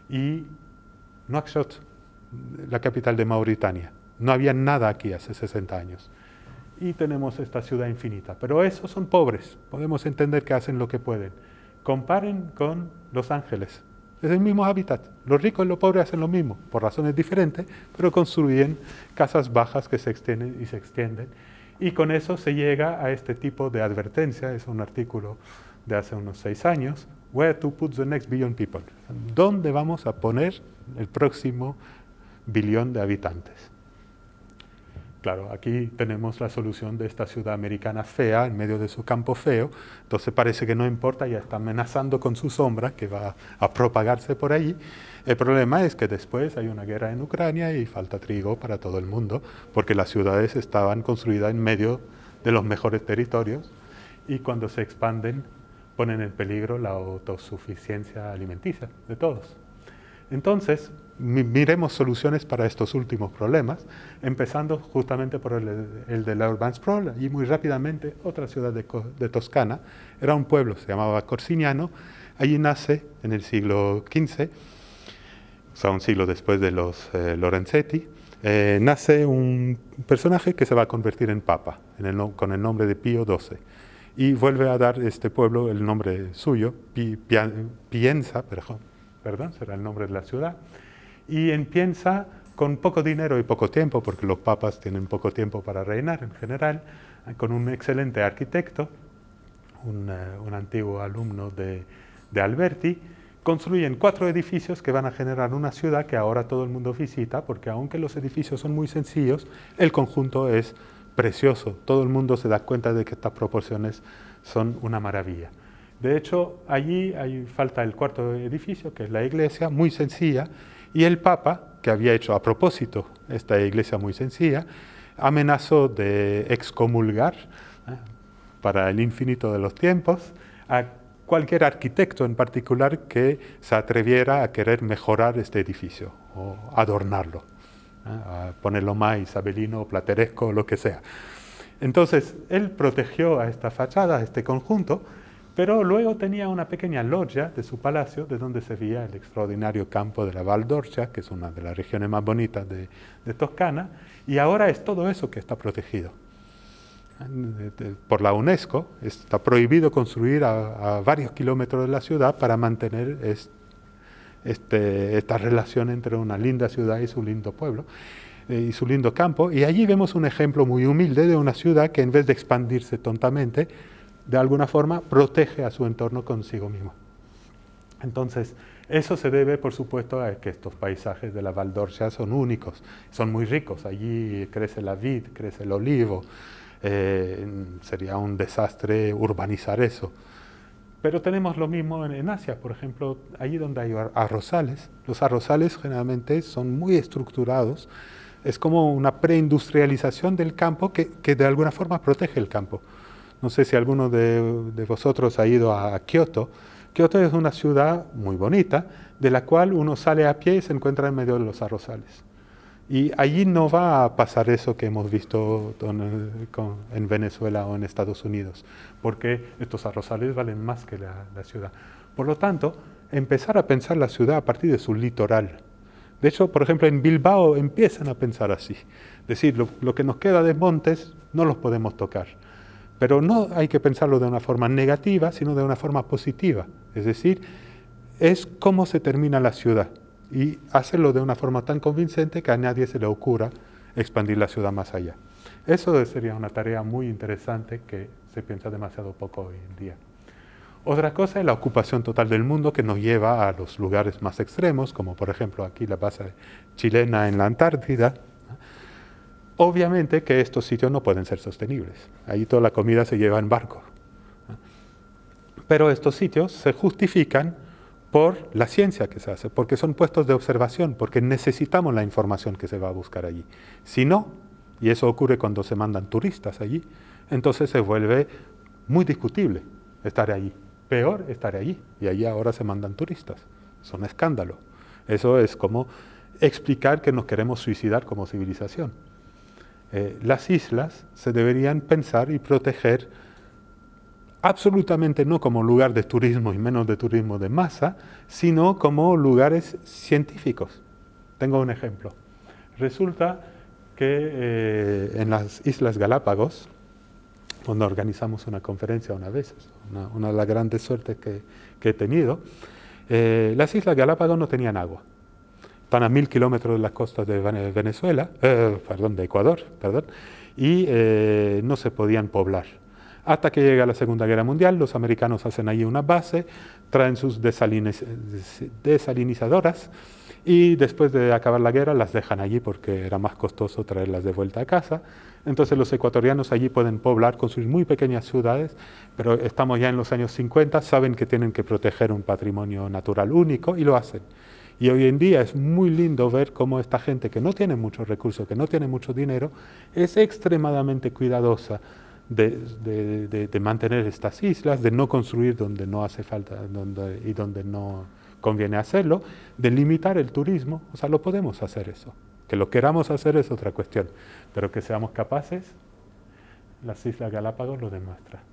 Speaker 1: y Nouakchott, la capital de Mauritania, no había nada aquí hace 60 años y tenemos esta ciudad infinita. Pero esos son pobres, podemos entender que hacen lo que pueden. Comparen con Los Ángeles, es el mismo hábitat. Los ricos y los pobres hacen lo mismo, por razones diferentes, pero construyen casas bajas que se extienden y se extienden. Y con eso se llega a este tipo de advertencia, es un artículo de hace unos seis años, Where to put the next billion people? ¿Dónde vamos a poner el próximo billón de habitantes? Claro, aquí tenemos la solución de esta ciudad americana fea en medio de su campo feo, entonces parece que no importa, ya está amenazando con su sombra que va a propagarse por allí. El problema es que después hay una guerra en Ucrania y falta trigo para todo el mundo, porque las ciudades estaban construidas en medio de los mejores territorios y cuando se expanden ponen en peligro la autosuficiencia alimenticia de todos. Entonces, miremos soluciones para estos últimos problemas, empezando justamente por el, de la Urban Sprawl, y muy rápidamente otra ciudad de, Toscana, era un pueblo, se llamaba Corsiniano, allí nace en el siglo XV, o sea, un siglo después de los eh, Lorenzetti, eh, nace un personaje que se va a convertir en papa, con el nombre de Pío XII, y vuelve a dar este pueblo el nombre suyo, Pienza, perdón, Perdón, Será el nombre de la ciudad. Y empieza con poco dinero y poco tiempo, porque los papas tienen poco tiempo para reinar en general, con un excelente arquitecto, un, eh, antiguo alumno de Alberti, construyen cuatro edificios que van a generar una ciudad que ahora todo el mundo visita, porque aunque los edificios son muy sencillos, el conjunto es precioso. Todo el mundo se da cuenta de que estas proporciones son una maravilla. De hecho, allí hay, falta el cuarto edificio, que es la iglesia, muy sencilla, y el Papa, que había hecho a propósito esta iglesia muy sencilla, amenazó de excomulgar ¿eh? para el infinito de los tiempos a cualquier arquitecto en particular que se atreviera a querer mejorar este edificio o adornarlo, ¿eh? a ponerlo más isabelino, plateresco, lo que sea. Entonces, él protegió a esta fachada, a este conjunto, pero luego tenía una pequeña loggia de su palacio, de donde se veía el extraordinario campo de la Val que es una de las regiones más bonitas de, Toscana, y ahora es todo eso que está protegido por la UNESCO, está prohibido construir a, varios kilómetros de la ciudad para mantener este, esta relación entre una linda ciudad y su lindo pueblo eh, y su lindo campo. Y allí vemos un ejemplo muy humilde de una ciudad que en vez de expandirse tontamente, de alguna forma, protege a su entorno consigo mismo. Entonces, eso se debe, por supuesto, a que estos paisajes de la Valdorcia son únicos, son muy ricos. Allí crece la vid, crece el olivo. Eh, sería un desastre urbanizar eso. Pero tenemos lo mismo en, Asia, por ejemplo, allí donde hay arrozales. Los arrozales generalmente son muy estructurados. Es como una preindustrialización del campo que de alguna forma protege el campo. No sé si alguno de, vosotros ha ido a, Kioto. Kioto es una ciudad muy bonita, de la cual uno sale a pie y se encuentra en medio de los arrozales. Y allí no va a pasar eso que hemos visto en Venezuela o en Estados Unidos, porque estos arrozales valen más que la, ciudad. Por lo tanto, empezar a pensar la ciudad a partir de su litoral. De hecho, por ejemplo, en Bilbao empiezan a pensar así. Es decir, lo que nos queda de montes no los podemos tocar pero no hay que pensarlo de una forma negativa, sino de una forma positiva. Es decir, es cómo se termina la ciudad y hacerlo de una forma tan convincente que a nadie se le ocurra expandir la ciudad más allá. Eso sería una tarea muy interesante que se piensa demasiado poco hoy en día. Otra cosa es la ocupación total del mundo que nos lleva a los lugares más extremos, como por ejemplo aquí la base chilena en la Antártida, Obviamente que estos sitios no pueden ser sostenibles. Ahí toda la comida se lleva en barco. Pero estos sitios se justifican por la ciencia que se hace, porque son puestos de observación, porque necesitamos la información que se va a buscar allí. Si no, y eso ocurre cuando se mandan turistas allí, entonces se vuelve muy discutible estar allí. Peor estar allí, y allí ahora se mandan turistas. Es un escándalo. Eso es como explicar que nos queremos suicidar como civilización. Eh, las islas se deberían pensar y proteger absolutamente no como lugar de turismo y menos de turismo de masa, sino como lugares científicos. Tengo un ejemplo. Resulta que eh, en las Islas Galápagos, cuando organizamos una conferencia una vez, una, de las grandes suertes que, he tenido, eh, las Islas Galápagos no tenían agua están a mil kilómetros de las costas de Venezuela, eh, perdón, de Ecuador, perdón, y eh, no se podían poblar. Hasta que llega la Segunda Guerra Mundial, los americanos hacen ahí una base, traen sus desalinizadoras y después de acabar la guerra las dejan allí porque era más costoso traerlas de vuelta a casa. Entonces los ecuatorianos allí pueden poblar con sus muy pequeñas ciudades, pero estamos ya en los años 50, saben que tienen que proteger un patrimonio natural único y lo hacen. Y hoy en día es muy lindo ver cómo esta gente que no tiene muchos recursos, que no tiene mucho dinero, es extremadamente cuidadosa de, mantener estas islas, de no construir donde no hace falta donde, y donde no conviene hacerlo, de limitar el turismo. O sea, lo podemos hacer eso. Que lo queramos hacer es otra cuestión, pero que seamos capaces, las Islas Galápagos lo demuestran.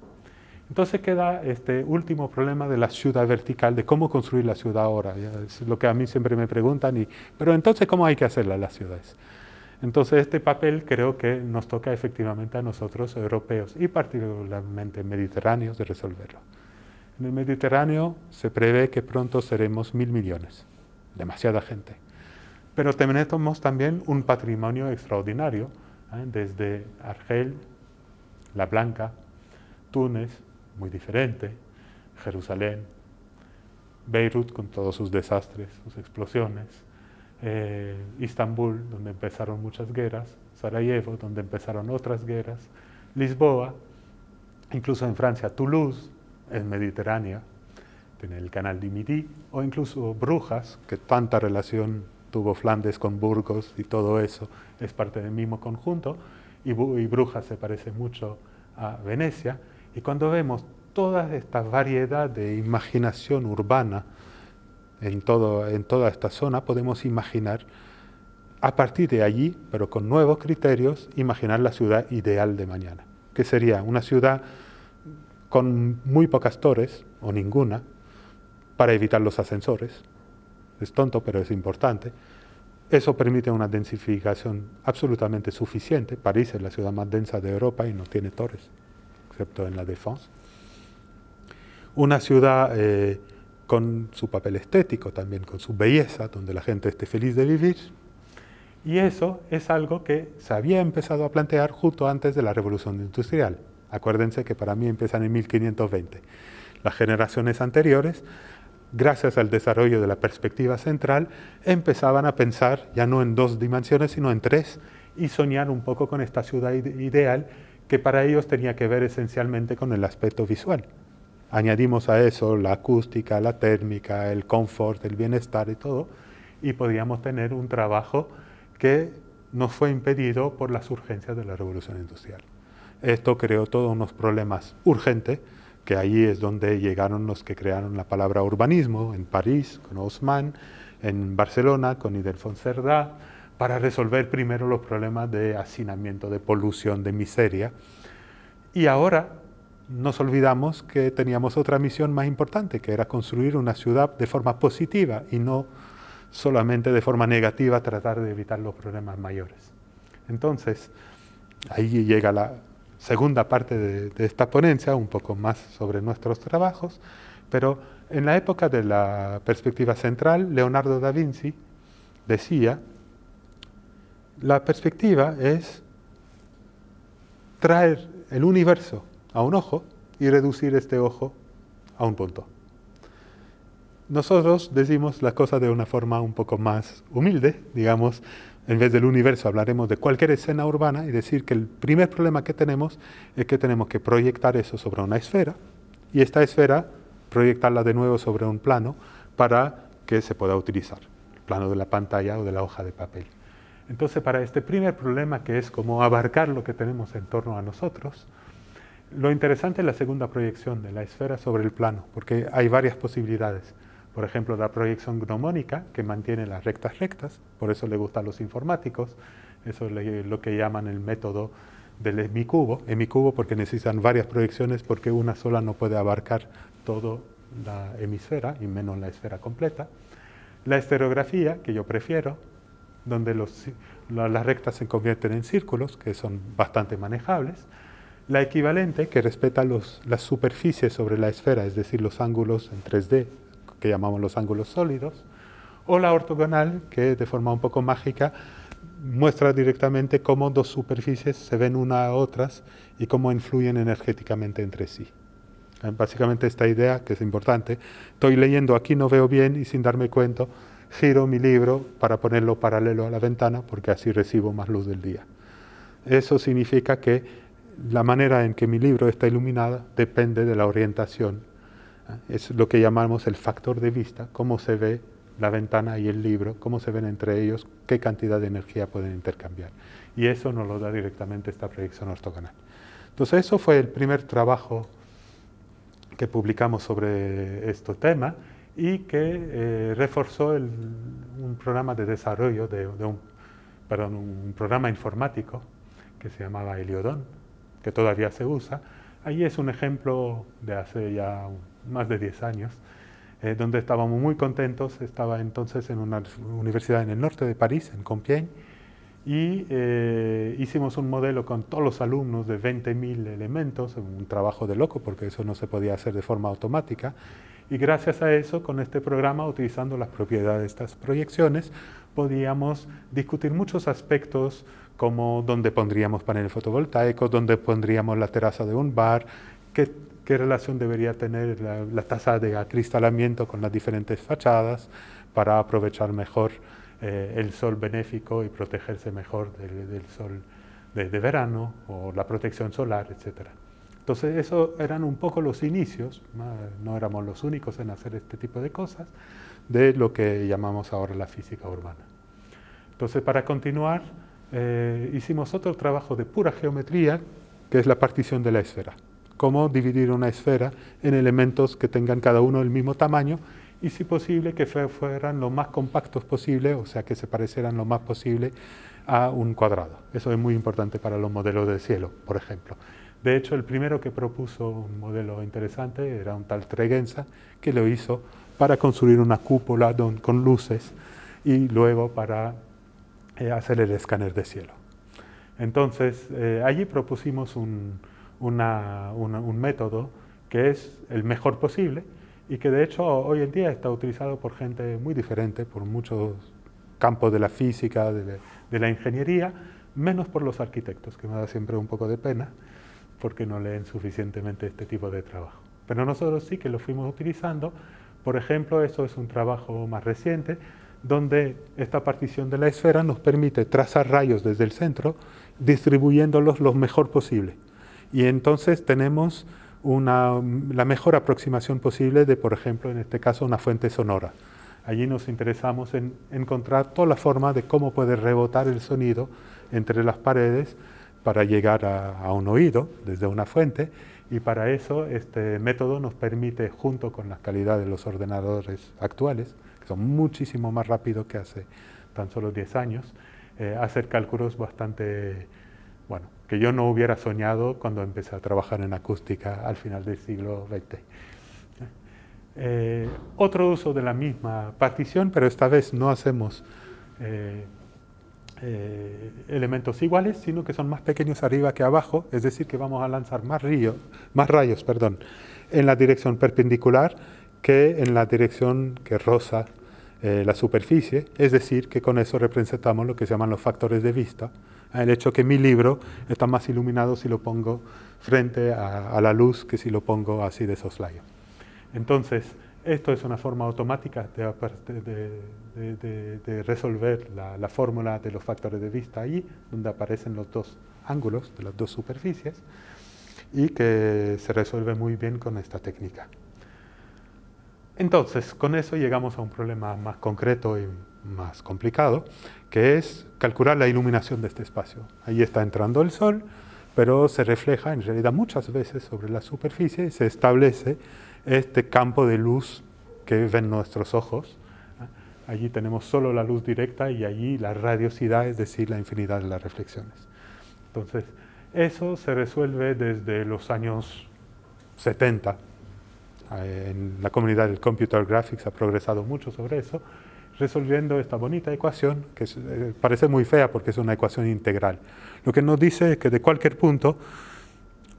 Speaker 1: Entonces queda este último problema de la ciudad vertical, de cómo construir la ciudad ahora. Es lo que a mí siempre me preguntan, y, pero entonces, ¿cómo hay que hacerla las ciudades? Entonces, este papel creo que nos toca efectivamente a nosotros, europeos, y particularmente mediterráneos, de resolverlo. En el Mediterráneo se prevé que pronto seremos mil millones, demasiada gente. Pero tenemos también un patrimonio extraordinario, ¿eh? desde Argel, La Blanca, Túnez, muy diferente, Jerusalén, Beirut con todos sus desastres, sus explosiones, eh, Istambul, donde empezaron muchas guerras, Sarajevo, donde empezaron otras guerras, Lisboa, incluso en Francia, Toulouse, en Mediterránea, en el canal de Midi, o incluso Brujas, que tanta relación tuvo Flandes con Burgos y todo eso, es parte del mismo conjunto, y Brujas se parece mucho a Venecia, y cuando vemos toda esta variedad de imaginación urbana en, todo, toda esta zona, podemos imaginar, a partir de allí, pero con nuevos criterios, imaginar la ciudad ideal de mañana, que sería una ciudad con muy pocas torres o ninguna, para evitar los ascensores. Es tonto, pero es importante. Eso permite una densificación absolutamente suficiente. París es la ciudad más densa de Europa y no tiene torres excepto en la Défense. Una ciudad eh, con su papel estético también, con su belleza, donde la gente esté feliz de vivir. Y eso es algo que se había empezado a plantear justo antes de la revolución industrial. Acuérdense que para mí empiezan en 1520. Las generaciones anteriores gracias al desarrollo de la perspectiva central, empezaban a pensar ya no en dos dimensiones, sino en tres, y soñar un poco con esta ciudad ideal que para ellos tenía que ver esencialmente con el aspecto visual. Añadimos a eso la acústica, la térmica, el confort, el bienestar y todo, y podíamos tener un trabajo que no fue impedido por las urgencias de la revolución industrial. Esto creó todos unos problemas urgentes, que ahí es donde llegaron los que crearon la palabra urbanismo, en París con Haussmann, en Barcelona con Idelfon Cerdá, para resolver primero los problemas de hacinamiento, de polución, de miseria. Y ahora nos olvidamos que teníamos otra misión más importante, que era construir una ciudad de forma positiva y no solamente de forma negativa tratar de evitar los problemas mayores. Entonces, ahí llega la segunda parte de, de esta ponencia, un poco más sobre nuestros trabajos, pero en la época de la perspectiva central, Leonardo da Vinci decía la perspectiva es traer el universo a un ojo y reducir este ojo a un punto. Nosotros decimos las cosas de una forma un poco más humilde, digamos, en vez del universo hablaremos de cualquier escena urbana y decir que el primer problema que tenemos es que tenemos que proyectar eso sobre una esfera y esta esfera proyectarla de nuevo sobre un plano para que se pueda utilizar, el plano de la pantalla o de la hoja de papel. Entonces, para este primer problema, que es cómo abarcar lo que tenemos en torno a nosotros, lo interesante es la segunda proyección de la esfera sobre el plano, porque hay varias posibilidades. Por ejemplo, la proyección gnomónica, que mantiene las rectas rectas, por eso le gustan los informáticos, eso es lo que llaman el método del hemicubo, hemicubo porque necesitan varias proyecciones porque una sola no puede abarcar toda la hemisfera y menos la esfera completa. La estereografía, que yo prefiero, donde las rectas se convierten en círculos, que son bastante manejables. La equivalente, que respeta las superficies sobre la esfera, es decir, los ángulos en 3D, que llamamos los ángulos sólidos. O la ortogonal, que de forma un poco mágica muestra directamente cómo dos superficies se ven una a otras y cómo influyen energéticamente entre sí. Eh, básicamente esta idea, que es importante, estoy leyendo aquí, no veo bien y sin darme cuenta, giro mi libro para ponerlo paralelo a la ventana porque así recibo más luz del día. Eso significa que la manera en que mi libro está iluminado depende de la orientación. Es lo que llamamos el factor de vista, cómo se ve la ventana y el libro, cómo se ven entre ellos, qué cantidad de energía pueden intercambiar. Y eso nos lo da directamente esta proyección ortogonal. Entonces, eso fue el primer trabajo que publicamos sobre este tema y que eh, reforzó un programa de desarrollo de, un, perdón, un programa informático que se llamaba Heliodon, que todavía se usa. Ahí es un ejemplo de hace ya más de 10 años, eh, donde estábamos muy contentos. Estaba entonces en una universidad en el norte de París, en Compiègne, y eh, hicimos un modelo con todos los alumnos de 20.000 elementos, un trabajo de loco porque eso no se podía hacer de forma automática, y gracias a eso, con este programa, utilizando las propiedades de estas proyecciones, podíamos discutir muchos aspectos como dónde pondríamos paneles fotovoltaicos, dónde pondríamos la terraza de un bar, qué, relación debería tener la, tasa de acristalamiento con las diferentes fachadas para aprovechar mejor eh, el sol benéfico y protegerse mejor del, sol de, de verano o la protección solar, etcétera. Entonces, esos eran un poco los inicios, no éramos los únicos en hacer este tipo de cosas, de lo que llamamos ahora la física urbana. Entonces, para continuar, eh, hicimos otro trabajo de pura geometría, que es la partición de la esfera. Cómo dividir una esfera en elementos que tengan cada uno el mismo tamaño y, si posible, que fueran lo más compactos posible, o sea, que se parecieran lo más posible a un cuadrado. Eso es muy importante para los modelos de cielo, por ejemplo de hecho, el primero que propuso un modelo interesante era un tal Tregenza, que lo hizo para construir una cúpula con luces y luego para eh, hacer el escáner de cielo. Entonces, eh, allí propusimos un, método que es el mejor posible y que de hecho hoy en día está utilizado por gente muy diferente, por muchos campos de la física, de la ingeniería, menos por los arquitectos, que me da siempre un poco de pena, porque no leen suficientemente este tipo de trabajo. Pero nosotros sí que lo fuimos utilizando. Por ejemplo, eso es un trabajo más reciente, donde esta partición de la esfera nos permite trazar rayos desde el centro, distribuyéndolos lo mejor posible. Y entonces tenemos la mejor aproximación posible de, por ejemplo, en este caso, una fuente sonora. Allí nos interesamos en encontrar toda la forma de cómo puede rebotar el sonido entre las paredes para llegar a, un oído desde una fuente y para eso este método nos permite, junto con la calidad de los ordenadores actuales, que son muchísimo más rápidos que hace tan solo 10 años, eh, hacer cálculos bastante, bueno, que yo no hubiera soñado cuando empecé a trabajar en acústica al final del siglo XX. Eh, otro uso de la misma partición, pero esta vez no hacemos eh, eh, elementos iguales, sino que son más pequeños arriba que abajo, es decir, que vamos a lanzar más, más rayos perdón, en la dirección perpendicular que en la dirección que rosa eh, la superficie, es decir, que con eso representamos lo que se llaman los factores de vista, el hecho que mi libro está más iluminado si lo pongo frente a, la luz que si lo pongo así de soslayo. Entonces, esto es una forma automática de, resolver la, la, fórmula de los factores de vista ahí, donde aparecen los dos ángulos de las dos superficies y que se resuelve muy bien con esta técnica. Entonces, con eso llegamos a un problema más concreto y más complicado, que es calcular la iluminación de este espacio. Ahí está entrando el sol, pero se refleja en realidad muchas veces sobre la superficie y se establece este campo de luz que ven nuestros ojos. Allí tenemos solo la luz directa y allí la radiosidad, es decir, la infinidad de las reflexiones. Entonces, eso se resuelve desde los años 70. Eh, en la comunidad del computer graphics ha progresado mucho sobre eso, resolviendo esta bonita ecuación, que eh, parece muy fea porque es una ecuación integral. Lo que nos dice es que de cualquier punto,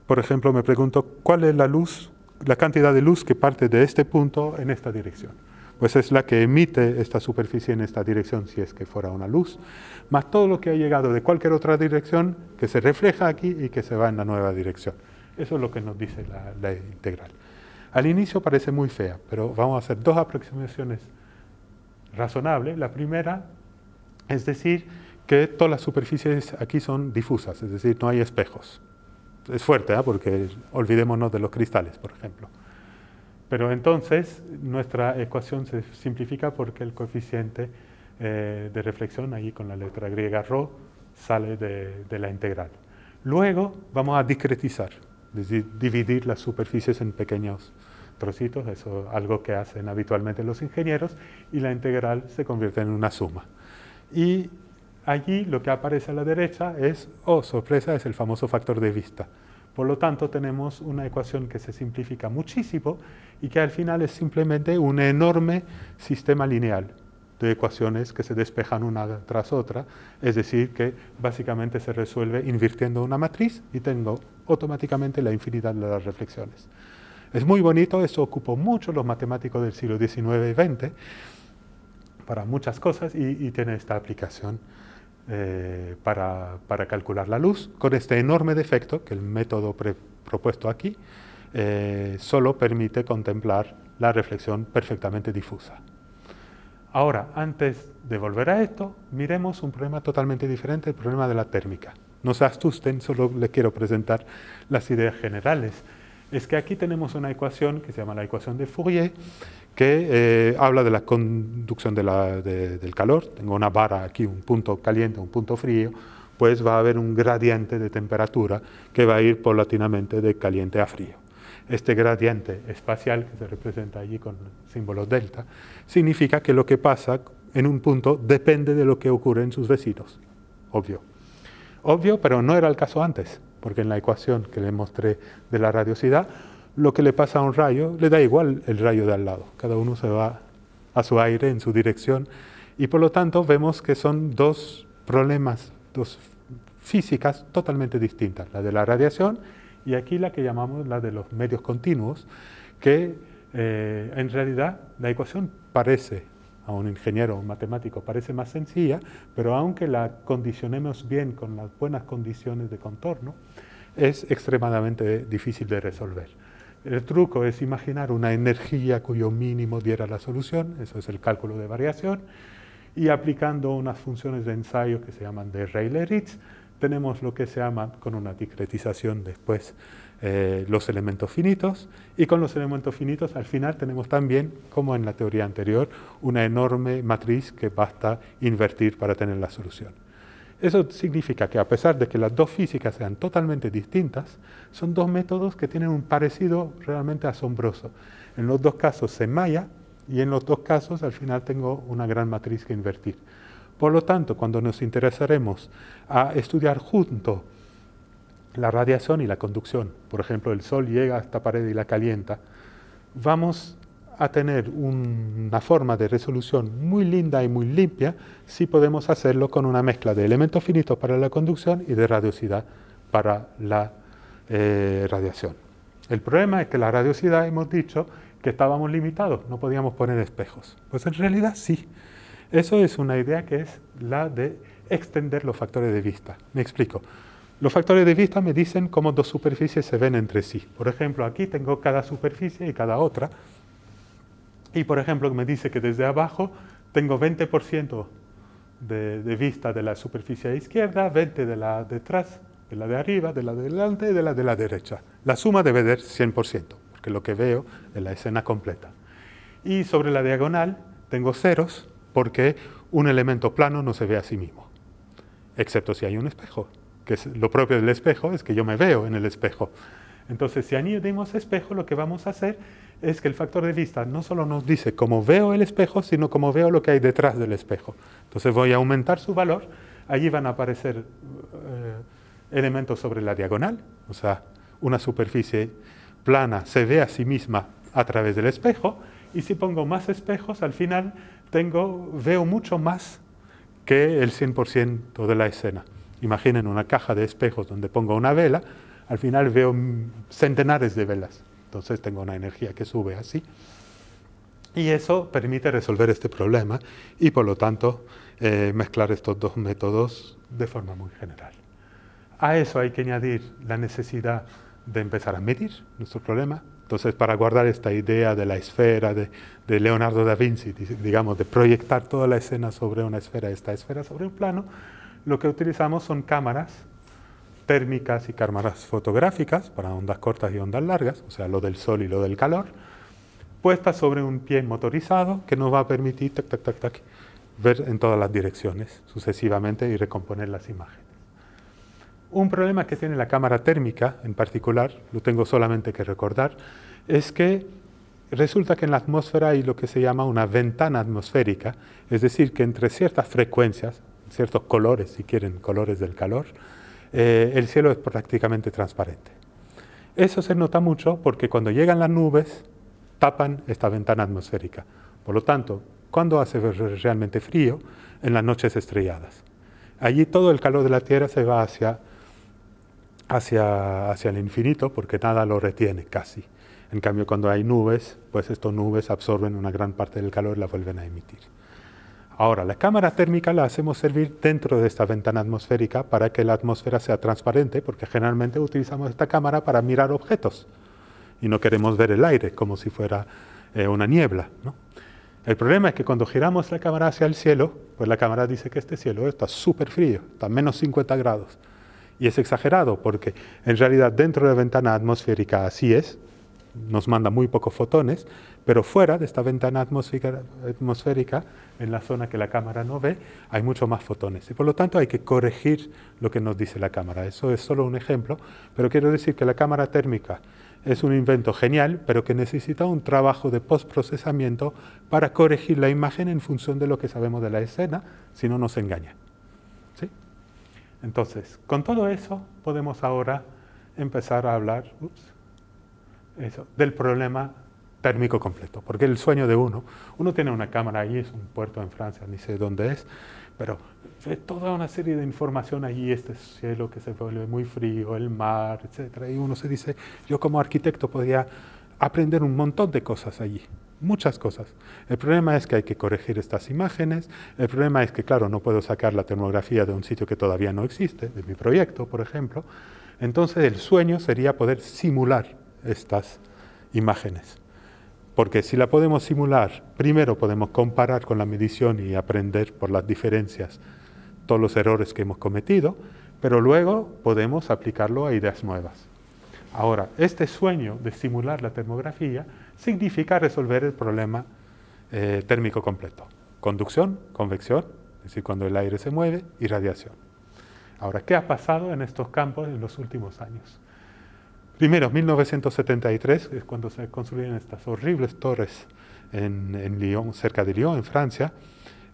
Speaker 1: por ejemplo, me pregunto cuál es la luz la cantidad de luz que parte de este punto en esta dirección. Pues es la que emite esta superficie en esta dirección, si es que fuera una luz, más todo lo que ha llegado de cualquier otra dirección que se refleja aquí y que se va en la nueva dirección. Eso es lo que nos dice la, integral. Al inicio parece muy fea, pero vamos a hacer dos aproximaciones razonables. La primera es decir que todas las superficies aquí son difusas, es decir, no hay espejos es fuerte, ¿ah? porque olvidémonos de los cristales, por ejemplo. Pero entonces nuestra ecuación se simplifica porque el coeficiente eh, de reflexión, ahí con la letra griega rho, sale de, de la integral. Luego vamos a discretizar, es decir, dividir las superficies en pequeños trocitos, eso es algo que hacen habitualmente los ingenieros, y la integral se convierte en una suma. Y Allí lo que aparece a la derecha es, oh, sorpresa, es el famoso factor de vista. Por lo tanto, tenemos una ecuación que se simplifica muchísimo y que al final es simplemente un enorme sistema lineal de ecuaciones que se despejan una tras otra, es decir, que básicamente se resuelve invirtiendo una matriz y tengo automáticamente la infinidad de las reflexiones. Es muy bonito, eso ocupó mucho los matemáticos del siglo XIX y XX para muchas cosas y, y tiene esta aplicación. Eh, para, calcular la luz, con este enorme defecto que el método propuesto aquí eh, solo permite contemplar la reflexión perfectamente difusa. Ahora, antes de volver a esto, miremos un problema totalmente diferente, el problema de la térmica. No se asusten, solo les quiero presentar las ideas generales es que aquí tenemos una ecuación que se llama la ecuación de Fourier, que eh, habla de la conducción del calor. Tengo una vara aquí, un punto caliente, un punto frío, pues va a haber un gradiente de temperatura que va a ir paulatinamente de caliente a frío. Este gradiente espacial, que se representa allí con símbolos delta, significa que lo que pasa en un punto depende de lo que ocurre en sus vecinos. Obvio. Obvio, pero no era el caso antes porque en la ecuación que le mostré de la radiosidad, lo que le pasa a un rayo le da igual el rayo de al lado, cada uno se va a su aire, en su dirección, y por lo tanto vemos que son dos problemas, dos físicas totalmente distintas, la de la radiación y aquí la que llamamos la de los medios continuos, que eh, en realidad la ecuación parece a un ingeniero o un matemático parece más sencilla, pero aunque la condicionemos bien con las buenas condiciones de contorno, es extremadamente difícil de resolver. El truco es imaginar una energía cuyo mínimo diera la solución, eso es el cálculo de variación, y aplicando unas funciones de ensayo que se llaman de Rayleigh-Ritz, tenemos lo que se llama, con una discretización después, eh, los elementos finitos y con los elementos finitos al final tenemos también, como en la teoría anterior, una enorme matriz que basta invertir para tener la solución. Eso significa que a pesar de que las dos físicas sean totalmente distintas, son dos métodos que tienen un parecido realmente asombroso. En los dos casos se malla y en los dos casos al final tengo una gran matriz que invertir. Por lo tanto, cuando nos interesaremos a estudiar juntos la radiación y la conducción, por ejemplo, el sol llega a esta pared y la calienta, vamos a tener una forma de resolución muy linda y muy limpia si podemos hacerlo con una mezcla de elementos finitos para la conducción y de radiosidad para la eh, radiación. El problema es que la radiosidad, hemos dicho, que estábamos limitados, no podíamos poner espejos. Pues en realidad sí. Eso es una idea que es la de extender los factores de vista. Me explico. Los factores de vista me dicen cómo dos superficies se ven entre sí. Por ejemplo, aquí tengo cada superficie y cada otra. Y por ejemplo, me dice que desde abajo tengo 20% de, de, vista de la superficie izquierda, 20% de la atrás, de la de arriba, de la de delante y de la de la derecha. La suma debe ser 100%, porque lo que veo es la escena completa. Y sobre la diagonal tengo ceros, porque un elemento plano no se ve a sí mismo, excepto si hay un espejo que es lo propio del espejo, es que yo me veo en el espejo. Entonces, si añadimos espejo, lo que vamos a hacer es que el factor de vista no solo nos dice cómo veo el espejo, sino cómo veo lo que hay detrás del espejo. Entonces voy a aumentar su valor, allí van a aparecer eh, elementos sobre la diagonal, o sea, una superficie plana se ve a sí misma a través del espejo, y si pongo más espejos, al final tengo, veo mucho más que el 100% de la escena. Imaginen una caja de espejos donde pongo una vela, al final veo centenares de velas. Entonces tengo una energía que sube así. Y eso permite resolver este problema y por lo tanto eh, mezclar estos dos métodos de forma muy general. A eso hay que añadir la necesidad de empezar a medir nuestro problema. Entonces, para guardar esta idea de la esfera de, de Leonardo da Vinci, digamos, de proyectar toda la escena sobre una esfera, esta esfera sobre un plano, lo que utilizamos son cámaras térmicas y cámaras fotográficas para ondas cortas y ondas largas, o sea, lo del sol y lo del calor, puestas sobre un pie motorizado que nos va a permitir tac, tac, tac, ver en todas las direcciones sucesivamente y recomponer las imágenes. Un problema que tiene la cámara térmica en particular, lo tengo solamente que recordar, es que resulta que en la atmósfera hay lo que se llama una ventana atmosférica, es decir, que entre ciertas frecuencias, ciertos colores, si quieren, colores del calor, eh, el cielo es prácticamente transparente. Eso se nota mucho porque cuando llegan las nubes tapan esta ventana atmosférica. Por lo tanto, cuando hace realmente frío, en las noches estrelladas. Allí todo el calor de la Tierra se va hacia, hacia, hacia el infinito porque nada lo retiene casi. En cambio, cuando hay nubes, pues estas nubes absorben una gran parte del calor y la vuelven a emitir. Ahora, la cámara térmica la hacemos servir dentro de esta ventana atmosférica para que la atmósfera sea transparente, porque generalmente utilizamos esta cámara para mirar objetos y no queremos ver el aire como si fuera eh, una niebla. El problema es que cuando giramos la cámara hacia el cielo, pues la cámara dice que este cielo está súper frío, está a menos 50 grados. Y es exagerado porque en realidad dentro de la ventana atmosférica así es, nos manda muy pocos fotones, pero fuera de esta ventana atmosférica, atmosférica, en la zona que la cámara no ve, hay mucho más fotones. Y por lo tanto hay que corregir lo que nos dice la cámara. Eso es solo un ejemplo, pero quiero decir que la cámara térmica es un invento genial, pero que necesita un trabajo de postprocesamiento para corregir la imagen en función de lo que sabemos de la escena, si no nos engaña. ¿Sí? Entonces, con todo eso podemos ahora empezar a hablar eso, del problema térmico completo, porque el sueño de uno, uno tiene una cámara ahí, es un puerto en Francia, ni sé dónde es, pero ve toda una serie de información allí, este cielo que se vuelve muy frío, el mar, etc. Y uno se dice, yo como arquitecto podría aprender un montón de cosas allí, muchas cosas. El problema es que hay que corregir estas imágenes, el problema es que, claro, no puedo sacar la termografía de un sitio que todavía no existe, de mi proyecto, por ejemplo. Entonces el sueño sería poder simular estas imágenes. Porque si la podemos simular, primero podemos comparar con la medición y aprender por las diferencias todos los errores que hemos cometido, pero luego podemos aplicarlo a ideas nuevas. Ahora, este sueño de simular la termografía significa resolver el problema eh, térmico completo. Conducción, convección, es decir, cuando el aire se mueve, y radiación. Ahora, ¿qué ha pasado en estos campos en los últimos años? Primero, 1973 es cuando se construyen estas horribles torres en, Lyon, cerca de Lyon, en Francia.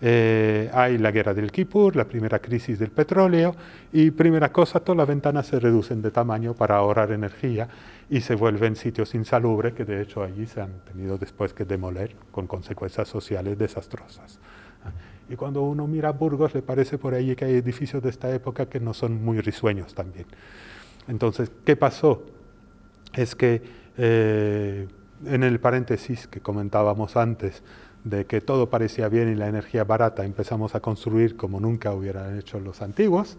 Speaker 1: Eh, hay la guerra del Kippur, la primera crisis del petróleo y primera cosa, todas las ventanas se reducen de tamaño para ahorrar energía y se vuelven sitios insalubres que de hecho allí se han tenido después que demoler con consecuencias sociales desastrosas. Y cuando uno mira Burgos le parece por ahí que hay edificios de esta época que no son muy risueños también. Entonces, ¿qué pasó? es que eh, en el paréntesis que comentábamos antes, de que todo parecía bien y la energía barata, empezamos a construir como nunca hubieran hecho los antiguos,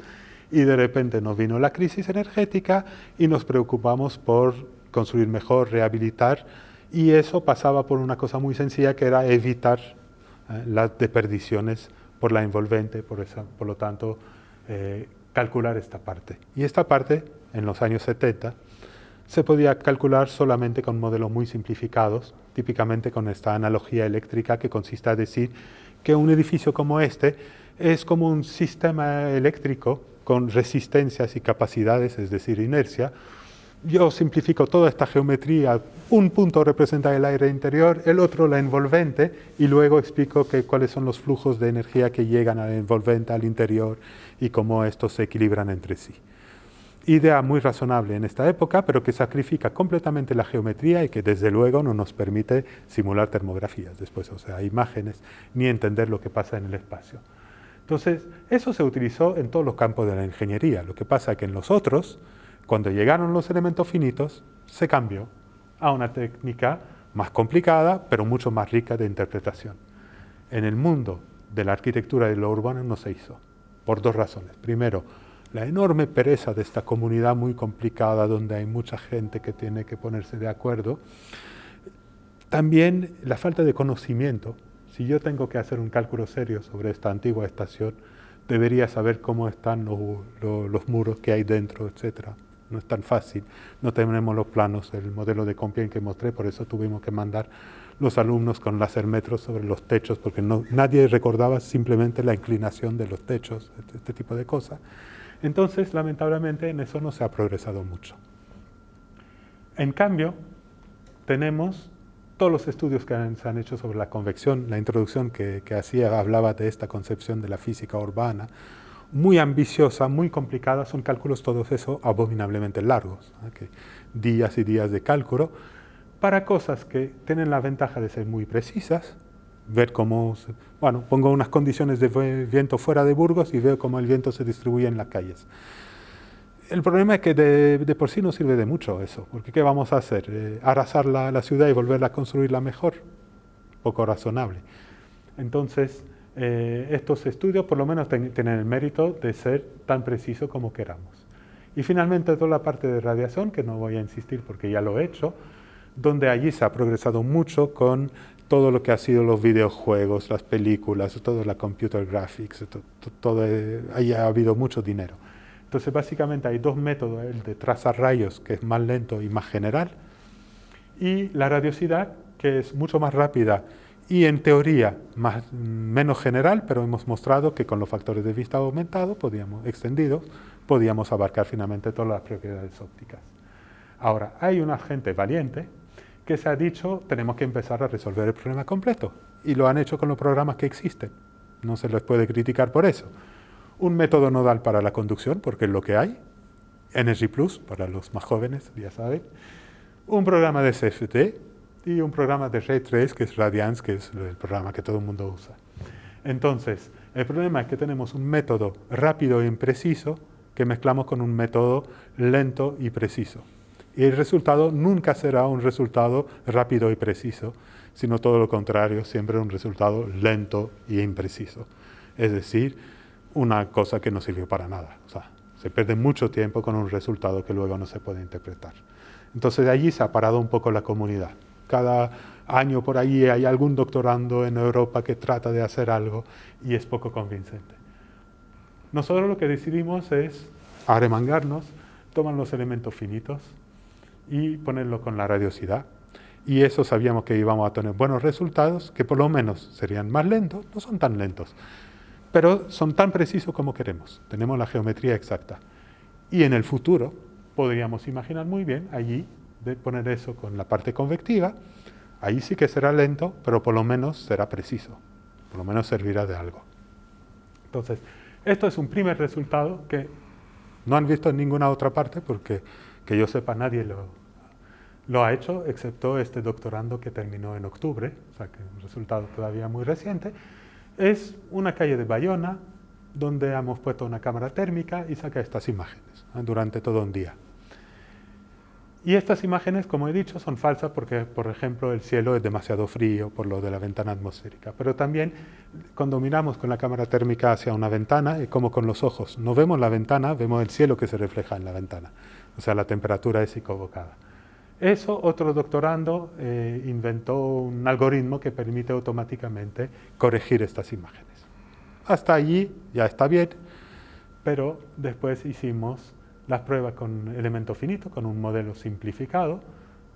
Speaker 1: y de repente nos vino la crisis energética y nos preocupamos por construir mejor, rehabilitar, y eso pasaba por una cosa muy sencilla que era evitar eh, las desperdiciones por la envolvente, por, por lo tanto, eh, calcular esta parte. Y esta parte, en los años 70, se podía calcular solamente con modelos muy simplificados, típicamente con esta analogía eléctrica que consiste en decir que un edificio como este es como un sistema eléctrico con resistencias y capacidades, es decir, inercia. Yo simplifico toda esta geometría, un punto representa el aire interior, el otro la envolvente y luego explico que, cuáles son los flujos de energía que llegan a la envolvente, al interior y cómo estos se equilibran entre sí idea muy razonable en esta época, pero que sacrifica completamente la geometría y que desde luego no nos permite simular termografías después, o sea, imágenes, ni entender lo que pasa en el espacio. Entonces, eso se utilizó en todos los campos de la ingeniería. Lo que pasa es que en los otros, cuando llegaron los elementos finitos, se cambió a una técnica más complicada, pero mucho más rica de interpretación. En el mundo de la arquitectura y de lo urbano no se hizo, por dos razones. Primero, la enorme pereza de esta comunidad muy complicada donde hay mucha gente que tiene que ponerse de acuerdo, también la falta de conocimiento. Si yo tengo que hacer un cálculo serio sobre esta antigua estación, debería saber cómo están los, muros que hay dentro, etc. No es tan fácil, no tenemos los planos, el modelo de Compién que mostré, por eso tuvimos que mandar los alumnos con láser metros sobre los techos, porque nadie recordaba simplemente la inclinación de los techos, este, este tipo de cosas. Entonces, lamentablemente, en eso no se ha progresado mucho. En cambio, tenemos todos los estudios que se han hecho sobre la convección, la introducción que, hacía hablaba de esta concepción de la física urbana, muy ambiciosa, muy complicada, son cálculos todos eso abominablemente largos, días y días de cálculo, para cosas que tienen la ventaja de ser muy precisas, ver cómo, bueno, pongo unas condiciones de viento fuera de Burgos y veo cómo el viento se distribuye en las calles. El problema es que de, por sí no sirve de mucho eso, porque ¿qué vamos a hacer? Eh, ¿Arrasar la, ciudad y volverla a construirla mejor? Poco razonable. Entonces, eh, estos estudios por lo menos tienen el mérito de ser tan precisos como queramos. Y finalmente toda la parte de radiación, que no voy a insistir porque ya lo he hecho, donde allí se ha progresado mucho con todo lo que ha sido los videojuegos, las películas, todo la computer graphics, todo, eh, ahí ha habido mucho dinero. Entonces, básicamente hay dos métodos, el de trazar rayos, que es más lento y más general, y la radiosidad, que es mucho más rápida y en teoría más, menos general, pero hemos mostrado que con los factores de vista aumentados, podíamos, extendidos, podíamos abarcar finalmente todas las propiedades ópticas. Ahora, hay una gente valiente que se ha dicho, tenemos que empezar a resolver el problema completo. Y lo han hecho con los programas que existen. No se les puede criticar por eso. Un método nodal para la conducción, porque es lo que hay. Energy Plus, para los más jóvenes, ya saben. Un programa de CFT y un programa de Ray 3, que es Radiance, que es el programa que todo el mundo usa. Entonces, el problema es que tenemos un método rápido y impreciso que mezclamos con un método lento y preciso y el resultado nunca será un resultado rápido y preciso, sino todo lo contrario, siempre un resultado lento y impreciso. Es decir, una cosa que no sirvió para nada. se pierde mucho tiempo con un resultado que luego no se puede interpretar. Entonces de allí se ha parado un poco la comunidad. Cada año por allí hay algún doctorando en Europa que trata de hacer algo y es poco convincente. Nosotros lo que decidimos es arremangarnos, toman los elementos finitos, y ponerlo con la radiosidad. Y eso sabíamos que íbamos a tener buenos resultados, que por lo menos serían más lentos, no son tan lentos, pero son tan precisos como queremos. Tenemos la geometría exacta. Y en el futuro podríamos imaginar muy bien allí de poner eso con la parte convectiva. Ahí sí que será lento, pero por lo menos será preciso. Por lo menos servirá de algo. Entonces, esto es un primer resultado que no han visto en ninguna otra parte porque que yo sepa nadie lo, ha hecho, excepto este doctorando que terminó en octubre, o sea que un resultado todavía muy reciente. Es una calle de Bayona donde hemos puesto una cámara térmica y saca estas imágenes durante todo un día. Y estas imágenes, como he dicho, son falsas porque, por ejemplo, el cielo es demasiado frío por lo de la ventana atmosférica. Pero también, cuando miramos con la cámara térmica hacia una ventana, es como con los ojos. No vemos la ventana, vemos el cielo que se refleja en la ventana o sea, la temperatura es equivocada. Eso otro doctorando eh, inventó un algoritmo que permite automáticamente corregir estas imágenes. Hasta allí ya está bien, pero después hicimos las pruebas con elemento finito, con un modelo simplificado,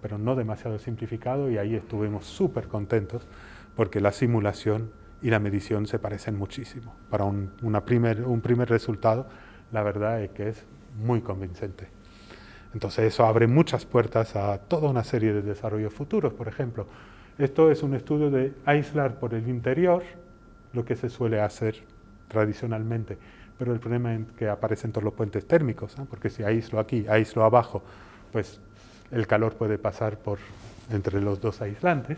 Speaker 1: pero no demasiado simplificado, y ahí estuvimos súper contentos porque la simulación y la medición se parecen muchísimo. Para un primer resultado, la verdad es que es muy convincente. Entonces eso abre muchas puertas a toda una serie de desarrollos futuros, por ejemplo. Esto es un estudio de aislar por el interior lo que se suele hacer tradicionalmente, pero el problema es que aparecen todos los puentes térmicos, ¿ah? porque si aíslo aquí, aíslo abajo, pues el calor puede pasar por entre los dos aislantes,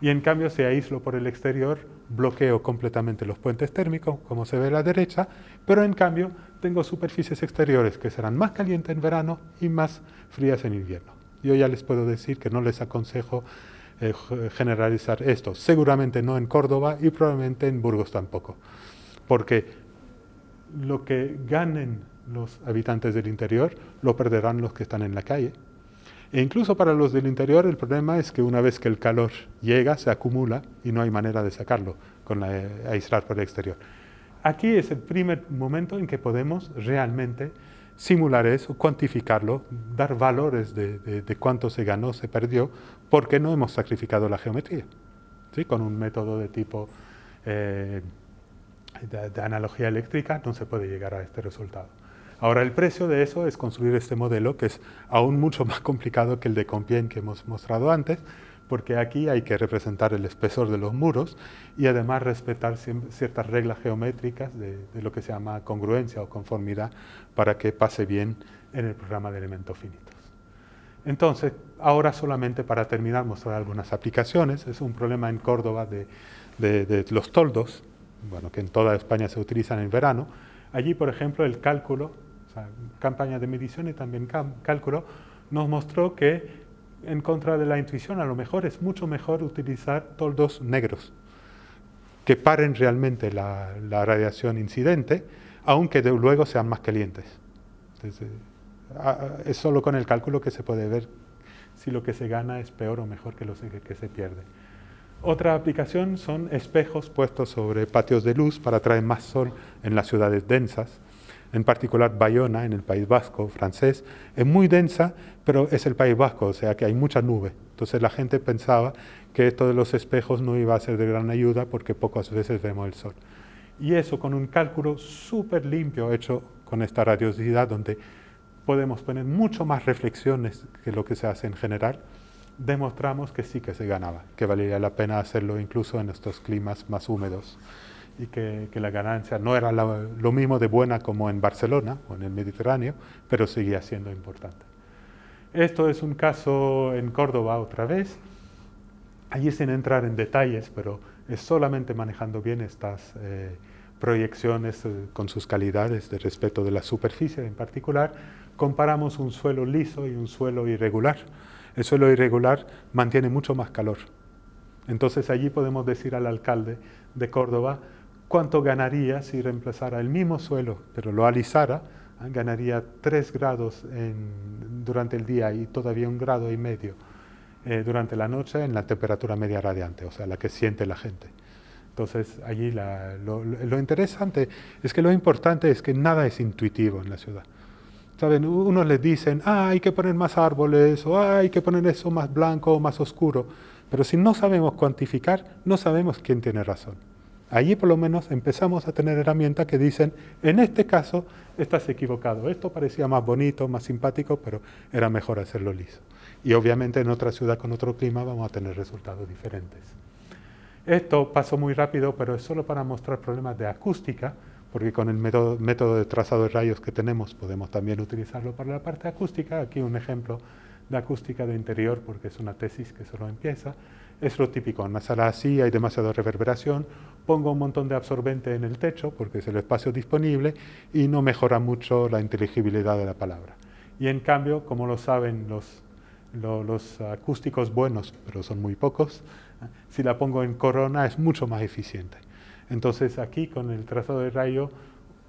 Speaker 1: y en cambio si aíslo por el exterior, bloqueo completamente los puentes térmicos, como se ve a la derecha, pero en cambio tengo superficies exteriores que serán más calientes en verano y más frías en invierno. Yo ya les puedo decir que no les aconsejo eh, generalizar esto, seguramente no en Córdoba y probablemente en Burgos tampoco, porque lo que ganen los habitantes del interior lo perderán los que están en la calle. E incluso para los del interior el problema es que una vez que el calor llega se acumula y no hay manera de sacarlo con eh, aislar por el exterior aquí es el primer momento en que podemos realmente simular eso, cuantificarlo, dar valores de, cuánto se ganó, se perdió, porque no hemos sacrificado la geometría, ¿sí? con un método de tipo eh, de, analogía eléctrica no se puede llegar a este resultado. Ahora, el precio de eso es construir este modelo, que es aún mucho [laughs] más complicado que el de Compiègne que hemos mostrado antes, porque aquí hay que representar el espesor de los muros y además respetar ciertas reglas geométricas de, lo que se llama congruencia o conformidad para que pase bien en el programa de elementos finitos. Entonces, ahora solamente para terminar mostrar algunas aplicaciones, es un problema en Córdoba de, los toldos, bueno, que en toda España se utilizan en verano. Allí, por ejemplo, el cálculo, o campaña de medición y también cálculo, nos mostró que en contra de la intuición, a lo mejor es mucho mejor utilizar toldos negros que paren realmente la, radiación incidente, aunque luego sean más calientes. es solo con el cálculo que se puede ver si lo que se gana es peor o mejor que lo que se pierde. Otra aplicación son espejos puestos sobre patios de luz para traer más sol en las ciudades densas en particular Bayona, en el País Vasco francés, es muy densa, pero es el País Vasco, o sea que hay mucha nube. Entonces la gente pensaba que esto de los espejos no iba a ser de gran ayuda porque pocas veces vemos el sol. Y eso con un cálculo súper limpio hecho con esta radiosidad, donde podemos poner mucho más reflexiones que lo que se hace en general, demostramos que sí que se ganaba, que valía la pena hacerlo incluso en estos climas más húmedos y que, que, la ganancia no era lo mismo de buena como en Barcelona o en el Mediterráneo, pero seguía siendo importante. Esto es un caso en Córdoba otra vez, allí sin entrar en detalles, pero solamente manejando bien estas eh, proyecciones eh, con sus calidades de respecto de la superficie en particular, comparamos un suelo liso y un suelo irregular. El suelo irregular mantiene mucho más calor. Entonces allí podemos decir al alcalde de Córdoba, cuánto ganaría si reemplazara el mismo suelo, pero lo alisara, ah, ganaría 3 grados durante el día y todavía un grado y medio eh, durante la noche en la temperatura media radiante, o sea, la que siente la gente. Entonces, allí lo, interesante es que lo importante es que nada es intuitivo en la ciudad. ¿Saben? Unos les dicen, ah, hay que poner más árboles, o ah, hay que poner eso más blanco o más oscuro. Pero si no sabemos cuantificar, no sabemos quién tiene razón. Allí por lo menos empezamos a tener herramientas que dicen, en este caso estás equivocado, esto parecía más bonito, más simpático, pero era mejor hacerlo liso. Y obviamente en otra ciudad con otro clima vamos a tener resultados diferentes. Esto pasó muy rápido, pero es solo para mostrar problemas de acústica, porque con el método, de trazado de rayos que tenemos podemos también utilizarlo para la parte acústica. Aquí un ejemplo de acústica de interior, porque es una tesis que solo empieza. Es lo típico, en una sala así hay demasiada reverberación, pongo un montón de absorbente en el techo, porque es el espacio disponible, y no mejora mucho la inteligibilidad de la palabra. Y en cambio, como lo saben los, acústicos buenos, pero son muy pocos, si la pongo en corona es mucho más eficiente. Entonces aquí con el trazado de rayo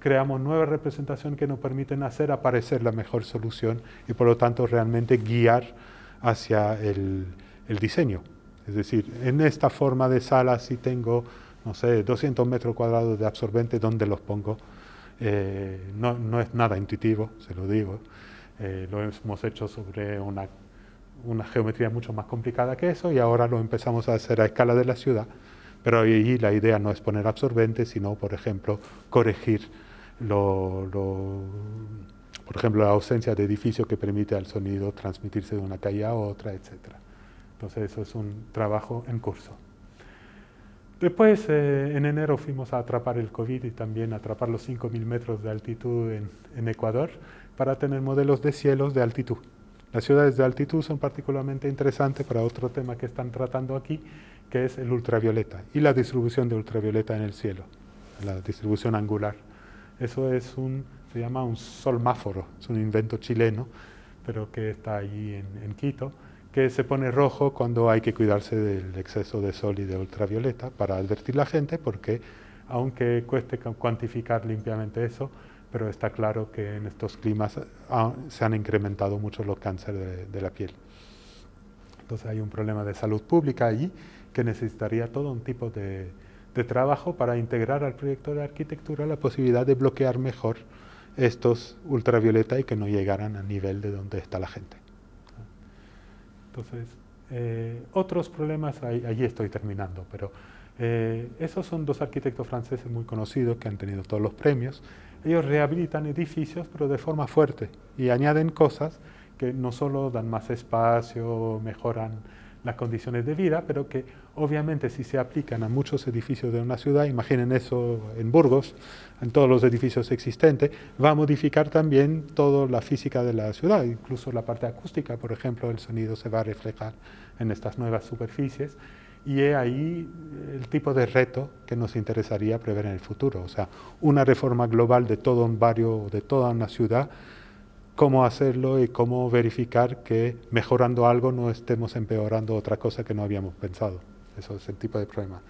Speaker 1: creamos nueva representación que nos permiten hacer aparecer la mejor solución y por lo tanto realmente guiar hacia el, el diseño. Es decir, en esta forma de sala si tengo no sé, 200 metros cuadrados de absorbente, ¿dónde los pongo? Eh, no, es nada intuitivo, se lo digo. Eh, lo hemos hecho sobre una, geometría mucho más complicada que eso y ahora lo empezamos a hacer a escala de la ciudad. Pero ahí la idea no es poner absorbente, sino, por ejemplo, corregir por ejemplo, la ausencia de edificio que permite al sonido transmitirse de una calle a otra, etc. Entonces, eso es un trabajo en curso. Después, eh, en enero, fuimos a atrapar el COVID y también atrapar los 5.000 metros de altitud en, Ecuador para tener modelos de cielos de altitud. Las ciudades de altitud son particularmente interesantes para otro tema que están tratando aquí, que es el ultravioleta y la distribución de ultravioleta en el cielo, la distribución angular. Eso es un, se llama un solmáforo, es un invento chileno, pero que está allí en Quito que se pone rojo cuando hay que cuidarse del exceso de sol y de ultravioleta para advertir la gente porque aunque cueste cuantificar limpiamente eso, pero está claro que en estos climas ah, se han incrementado mucho los cánceres de, la piel. Entonces hay un problema de salud pública allí que necesitaría todo un tipo de, de trabajo para integrar al proyecto de arquitectura la posibilidad de bloquear mejor estos ultravioleta y que no llegaran al nivel de donde está la gente. Entonces, eh, otros problemas, ahí, allí estoy terminando, pero eh, esos son dos arquitectos franceses muy conocidos que han tenido todos los premios. Ellos rehabilitan edificios, pero de forma fuerte, y añaden cosas que no solo dan más espacio, mejoran las condiciones de vida, pero que Obviamente, si se aplican a muchos edificios de una ciudad, imaginen eso en Burgos, en todos los edificios existentes, va a modificar también toda la física de la ciudad, incluso la parte acústica, por ejemplo, el sonido se va a reflejar en estas nuevas superficies. Y es ahí eh, el tipo de reto que nos interesaría prever en el futuro. O sea, una reforma global de todo un barrio, de toda una ciudad, cómo hacerlo y cómo verificar que mejorando algo no estemos empeorando otra cosa que no habíamos pensado. Eso es el tipo de problema.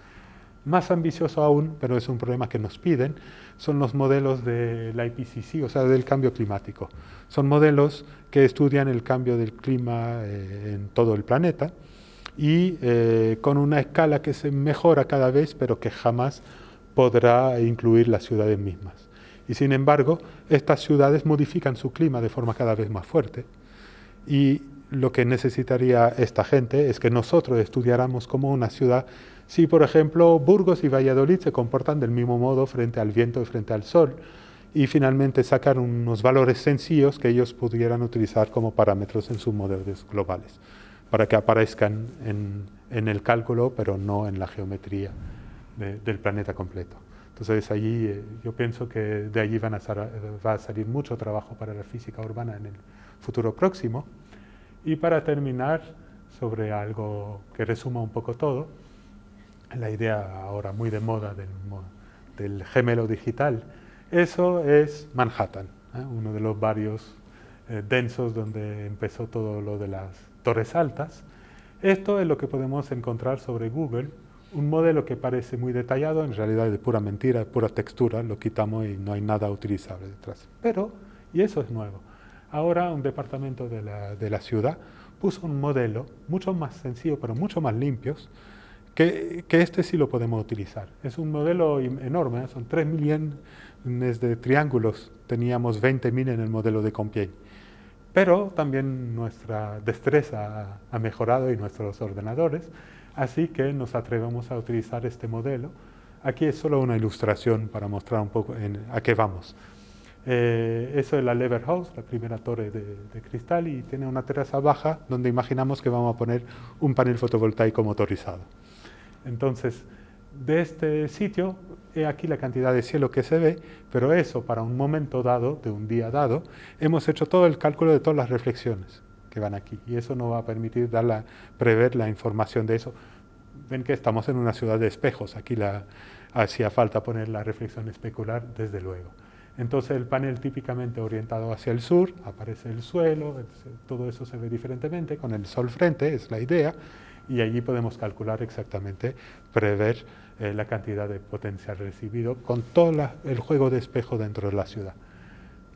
Speaker 1: Más ambicioso aún, pero es un problema que nos piden, son los modelos de la IPCC, o sea, del cambio climático. Son modelos que estudian el cambio del clima eh, en todo el planeta y eh, con una escala que se mejora cada vez, pero que jamás podrá incluir las ciudades mismas. Y sin embargo, estas ciudades modifican su clima de forma cada vez más fuerte y lo que necesitaría esta gente es que nosotros estudiáramos cómo una ciudad, si por ejemplo Burgos y Valladolid se comportan del mismo modo frente al viento y frente al sol, y finalmente sacar unos valores sencillos que ellos pudieran utilizar como parámetros en sus modelos globales, para que aparezcan en, el cálculo, pero no en la geometría del planeta completo. Entonces allí eh, yo pienso que de allí va a salir mucho trabajo para la física urbana en el futuro próximo. Y para terminar, sobre algo que resuma un poco todo, la idea ahora muy de moda del, gemelo digital, eso es Manhattan, ¿eh? uno de los barrios eh, densos donde empezó todo lo de las torres altas. Esto es lo que podemos encontrar sobre Google, un modelo que parece muy detallado, en realidad es de pura mentira, de pura textura, lo quitamos y no hay nada utilizable detrás. Pero, y eso es nuevo, Ahora un departamento de la, ciudad puso un modelo mucho más sencillo, pero mucho más limpio, que, este sí lo podemos utilizar. Es un modelo enorme, ¿eh? son 3 millones de triángulos, teníamos 20.000 en el modelo de Compiègne. Pero también nuestra destreza ha mejorado y nuestros ordenadores, así que nos atrevemos a utilizar este modelo. Aquí es solo una ilustración para mostrar un poco a qué vamos. Eh, eso es la lever house, la primera torre de, cristal, y tiene una terraza baja donde imaginamos que vamos a poner un panel fotovoltaico motorizado. Entonces, de este sitio, he aquí la cantidad de cielo que se ve, pero eso para un momento dado, de un día dado, hemos hecho todo el cálculo de todas las reflexiones que van aquí, y eso nos va a permitir dar prever la información de eso. Ven que estamos en una ciudad de espejos, aquí la, hacía falta poner la reflexión especular, desde luego. Entonces el panel típicamente orientado hacia el sur, aparece el suelo, todo eso se ve diferentemente, con el sol frente, es la idea, y allí podemos calcular exactamente, prever eh, la cantidad de potencial recibido con todo el juego de espejo dentro de la ciudad.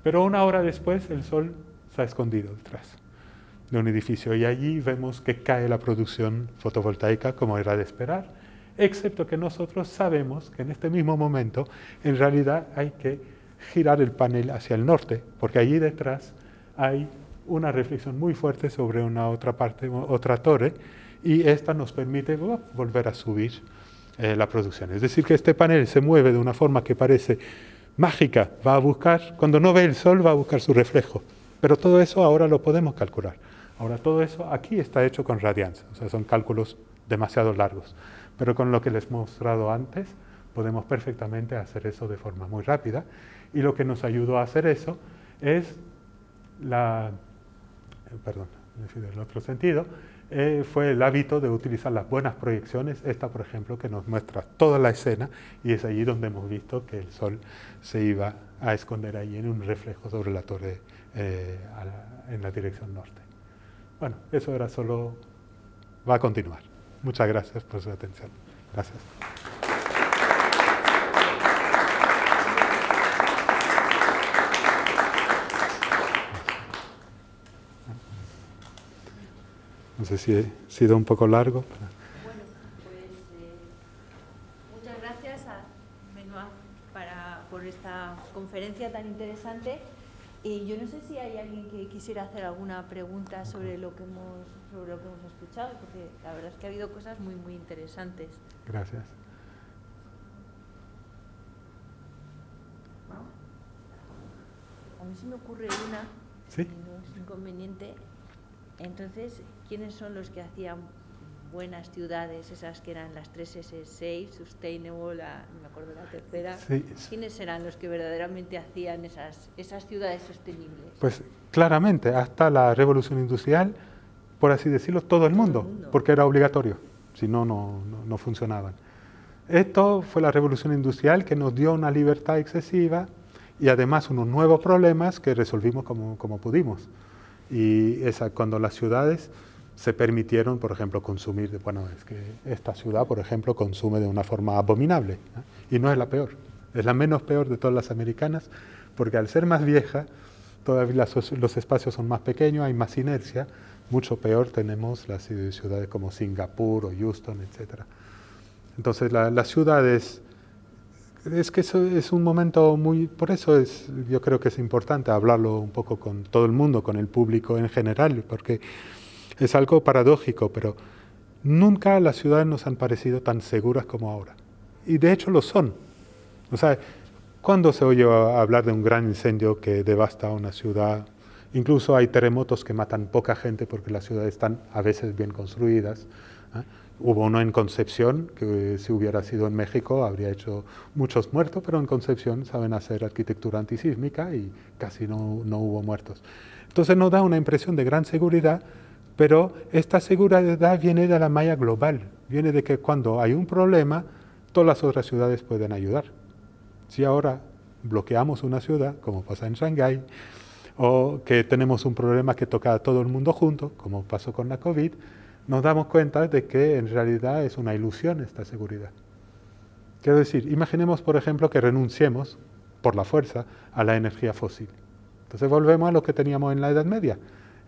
Speaker 1: Pero una hora después el sol se ha escondido detrás de un edificio y allí vemos que cae la producción fotovoltaica como era de esperar, excepto que nosotros sabemos que en este mismo momento en realidad hay que girar el panel hacia el norte, porque allí detrás hay una reflexión muy fuerte sobre una otra parte, otra torre, y esta nos permite volver a subir eh, la producción. Es decir, que este panel se mueve de una forma que parece mágica, va a buscar, cuando no ve el sol, va a buscar su reflejo. Pero todo eso ahora lo podemos calcular. Ahora todo eso aquí está hecho con radianza, o sea, son cálculos demasiado largos. Pero con lo que les he mostrado antes, podemos perfectamente hacer eso de forma muy rápida. Y lo que nos ayudó a hacer eso es la, eh, perdón, en otro sentido, eh, fue el hábito de utilizar las buenas proyecciones, esta por ejemplo que nos muestra toda la escena y es allí donde hemos visto que el sol se iba a esconder ahí en un reflejo sobre la torre eh, en la dirección norte. Bueno, eso era solo, va a continuar. Muchas gracias por su atención. Gracias. No sé si he sido un poco largo. Bueno, pues eh,
Speaker 2: muchas gracias a por esta conferencia tan interesante. Y yo no sé si hay alguien que quisiera hacer alguna pregunta sobre lo que hemos, sobre lo que hemos escuchado, porque la verdad es que ha habido cosas muy, muy interesantes. Gracias. A mí se me ocurre una, ¿Sí? no es inconveniente, entonces, ¿quiénes son los que hacían buenas ciudades, esas que eran las 3 S6, Sustainable, me acuerdo la tercera. ¿Quiénes eran los que verdaderamente hacían esas, esas ciudades sostenibles?
Speaker 1: Pues claramente, hasta la revolución industrial, por así decirlo, todo el mundo, porque era obligatorio, si no, no, funcionaban. Esto fue la revolución industrial que nos dio una libertad excesiva y además unos nuevos problemas que resolvimos como pudimos. Y esa, cuando las ciudades se permitieron, por ejemplo, consumir, bueno, es que esta ciudad, por ejemplo, consume de una forma abominable, y no es la peor, es la menos peor de todas las americanas, porque al ser más vieja, todavía los espacios son más pequeños, hay más inercia, mucho peor tenemos las ciudades como Singapur o Houston, etc. Entonces, las ciudades es que eso es un momento muy... Por eso es, yo creo que es importante hablarlo un poco con todo el mundo, con el público en general, porque es algo paradójico, pero nunca las ciudades nos han parecido tan seguras como ahora. Y de hecho lo son. O sea, ¿cuándo se oye hablar de un gran incendio que devasta una ciudad? Incluso hay terremotos que matan poca gente porque las ciudades están a veces bien construidas. ¿eh? Hubo uno en Concepción, que si hubiera sido en México habría hecho muchos muertos, pero en Concepción saben hacer arquitectura antisísmica y casi no, no hubo muertos. Entonces nos da una impresión de gran seguridad, pero esta seguridad viene de la malla global, viene de que cuando hay un problema, todas las otras ciudades pueden ayudar. Si ahora bloqueamos una ciudad, como pasa en Shanghái, o que tenemos un problema que toca a todo el mundo junto, como pasó con la COVID, nos damos cuenta de que en realidad es una ilusión esta seguridad. Quiero decir, imaginemos, por ejemplo, que renunciemos, por la fuerza, a la energía fósil. Entonces volvemos a lo que teníamos en la Edad Media.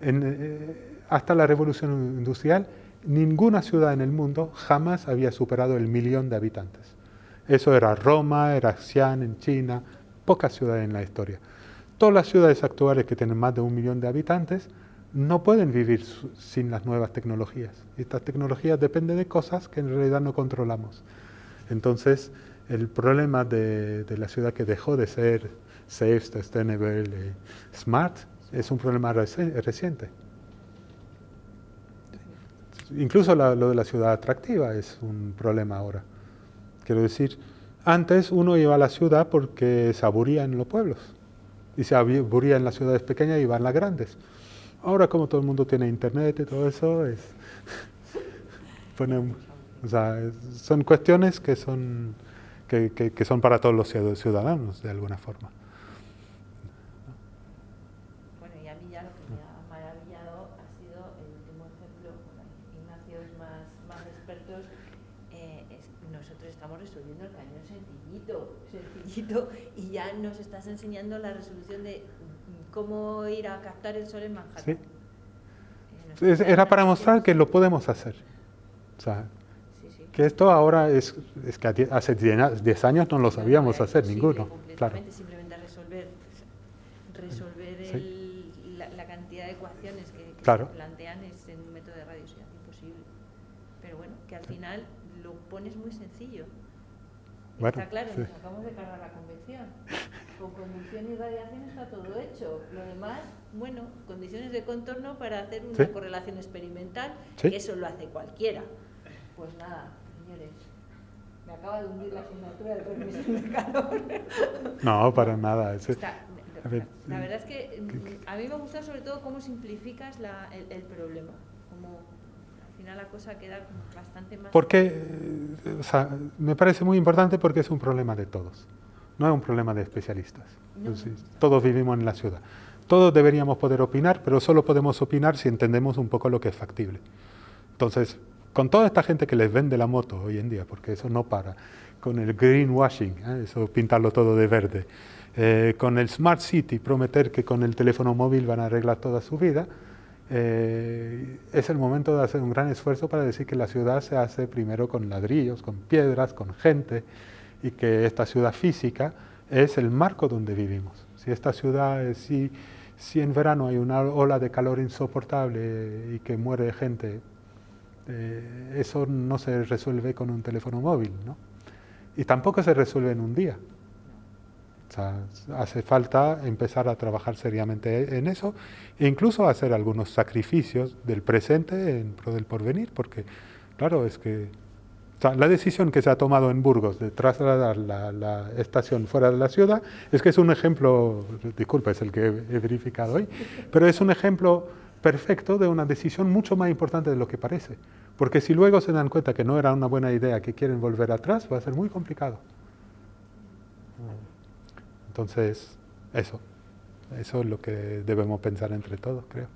Speaker 1: Eh, hasta la Revolución Industrial, ninguna ciudad en el mundo jamás había superado el millón de habitantes. Eso era Roma, era Xi'an en China, pocas ciudades en la historia. Todas las ciudades actuales que tienen más de un millón de habitantes no pueden vivir sin las nuevas tecnologías. Estas tecnologías dependen de cosas que en realidad no controlamos. Entonces, el problema de, la ciudad que dejó de ser safe, sustainable, eh, smart, es un problema reciente. Incluso lo de la ciudad atractiva es un problema ahora. Quiero decir, antes uno iba a la ciudad porque se aburría en los pueblos. Y se aburría en las ciudades pequeñas y iba en las grandes. Ahora, como todo el mundo tiene internet y todo eso, [laughs] son cuestiones que son para todos los ciudadanos, de alguna forma.
Speaker 2: Bueno, y a mí ya lo que me ha maravillado ha sido el último ejemplo con es Ignacios más expertos. Eh, nosotros estamos resolviendo el cañón sencillito, y ya nos estás enseñando la resolución de cómo ir a captar el sol en Manhattan.
Speaker 1: Sí. era para mostrar que lo podemos hacer. O sea, que esto ahora es, que hace 10 años no lo sabíamos hacer ninguno. Claro.
Speaker 2: Simplemente resolver, resolver el, la, la, cantidad de ecuaciones que, se plantean es en un método de radiosidad imposible. Pero bueno, que al final lo pones muy sencillo. Está claro, nos acabamos de cargar la con condiciones y radiación está todo hecho. Lo demás, bueno, condiciones de contorno para hacer una correlación experimental, que eso lo hace cualquiera. Pues nada, señores. Me acaba de hundir la asignatura de permiso de calor. [laughs] No,
Speaker 1: para nada. la, verdad
Speaker 2: es que mm, a mí me gusta sobre todo cómo simplificas el, problema. al final la cosa queda bastante más... Porque,
Speaker 1: eh, o sea, me parece muy importante porque es un problema de todos no es un problema de especialistas. todos vivimos en la ciudad. Todos deberíamos poder opinar, pero solo podemos opinar si entendemos un poco lo que es factible. Entonces, con toda esta gente que les vende la moto hoy en día, porque eso no para, con el greenwashing, ¿eh? eso pintarlo todo de verde, eh, con el smart city, prometer que con el teléfono móvil van a arreglar toda su vida, eh, es el momento de hacer un gran esfuerzo para decir que la ciudad se hace primero con ladrillos, con piedras, con gente, y que esta ciudad física es el marco donde vivimos. Si esta ciudad, eh, si, si en verano hay una ola de calor insoportable y que muere gente, eh, eso no se resuelve con un teléfono móvil, ¿no? Y tampoco se resuelve en un día. hace falta empezar a trabajar seriamente en eso e incluso hacer algunos sacrificios del presente en pro del porvenir, porque claro, es que la decisión que se ha tomado en Burgos de trasladar la, estación fuera de la ciudad es que es un ejemplo, disculpa, es el que he, he verificado hoy, pero es un ejemplo perfecto de una decisión mucho más importante de lo que parece. Porque si luego se dan cuenta que no era una buena idea, que quieren volver atrás, va a ser muy complicado. Entonces, eso. Eso es lo que debemos pensar entre todos, creo.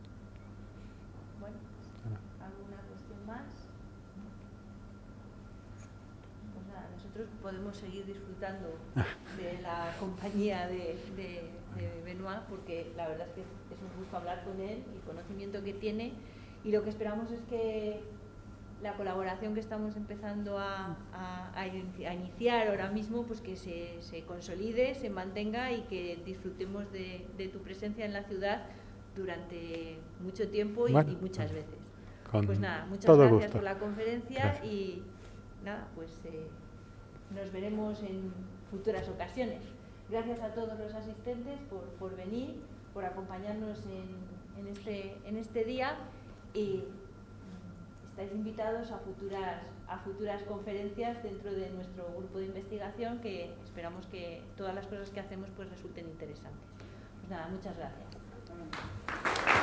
Speaker 2: de, Benoit, porque la verdad es que es un gusto hablar con él, y conocimiento que tiene, y lo que esperamos es que la colaboración que estamos empezando a, a, iniciar ahora mismo, pues que se, se, consolide, se mantenga y que disfrutemos de, de, tu presencia en la ciudad durante mucho tiempo y, muchas veces. Pues nada, muchas gracias por la conferencia y nada, pues eh, nos veremos en futuras ocasiones. Gracias a todos los asistentes por, venir, por acompañarnos en, este, en este día y estáis invitados a futuras, a futuras conferencias dentro de nuestro grupo de investigación que esperamos que todas las cosas que hacemos pues resulten interesantes. Pues nada, muchas gracias.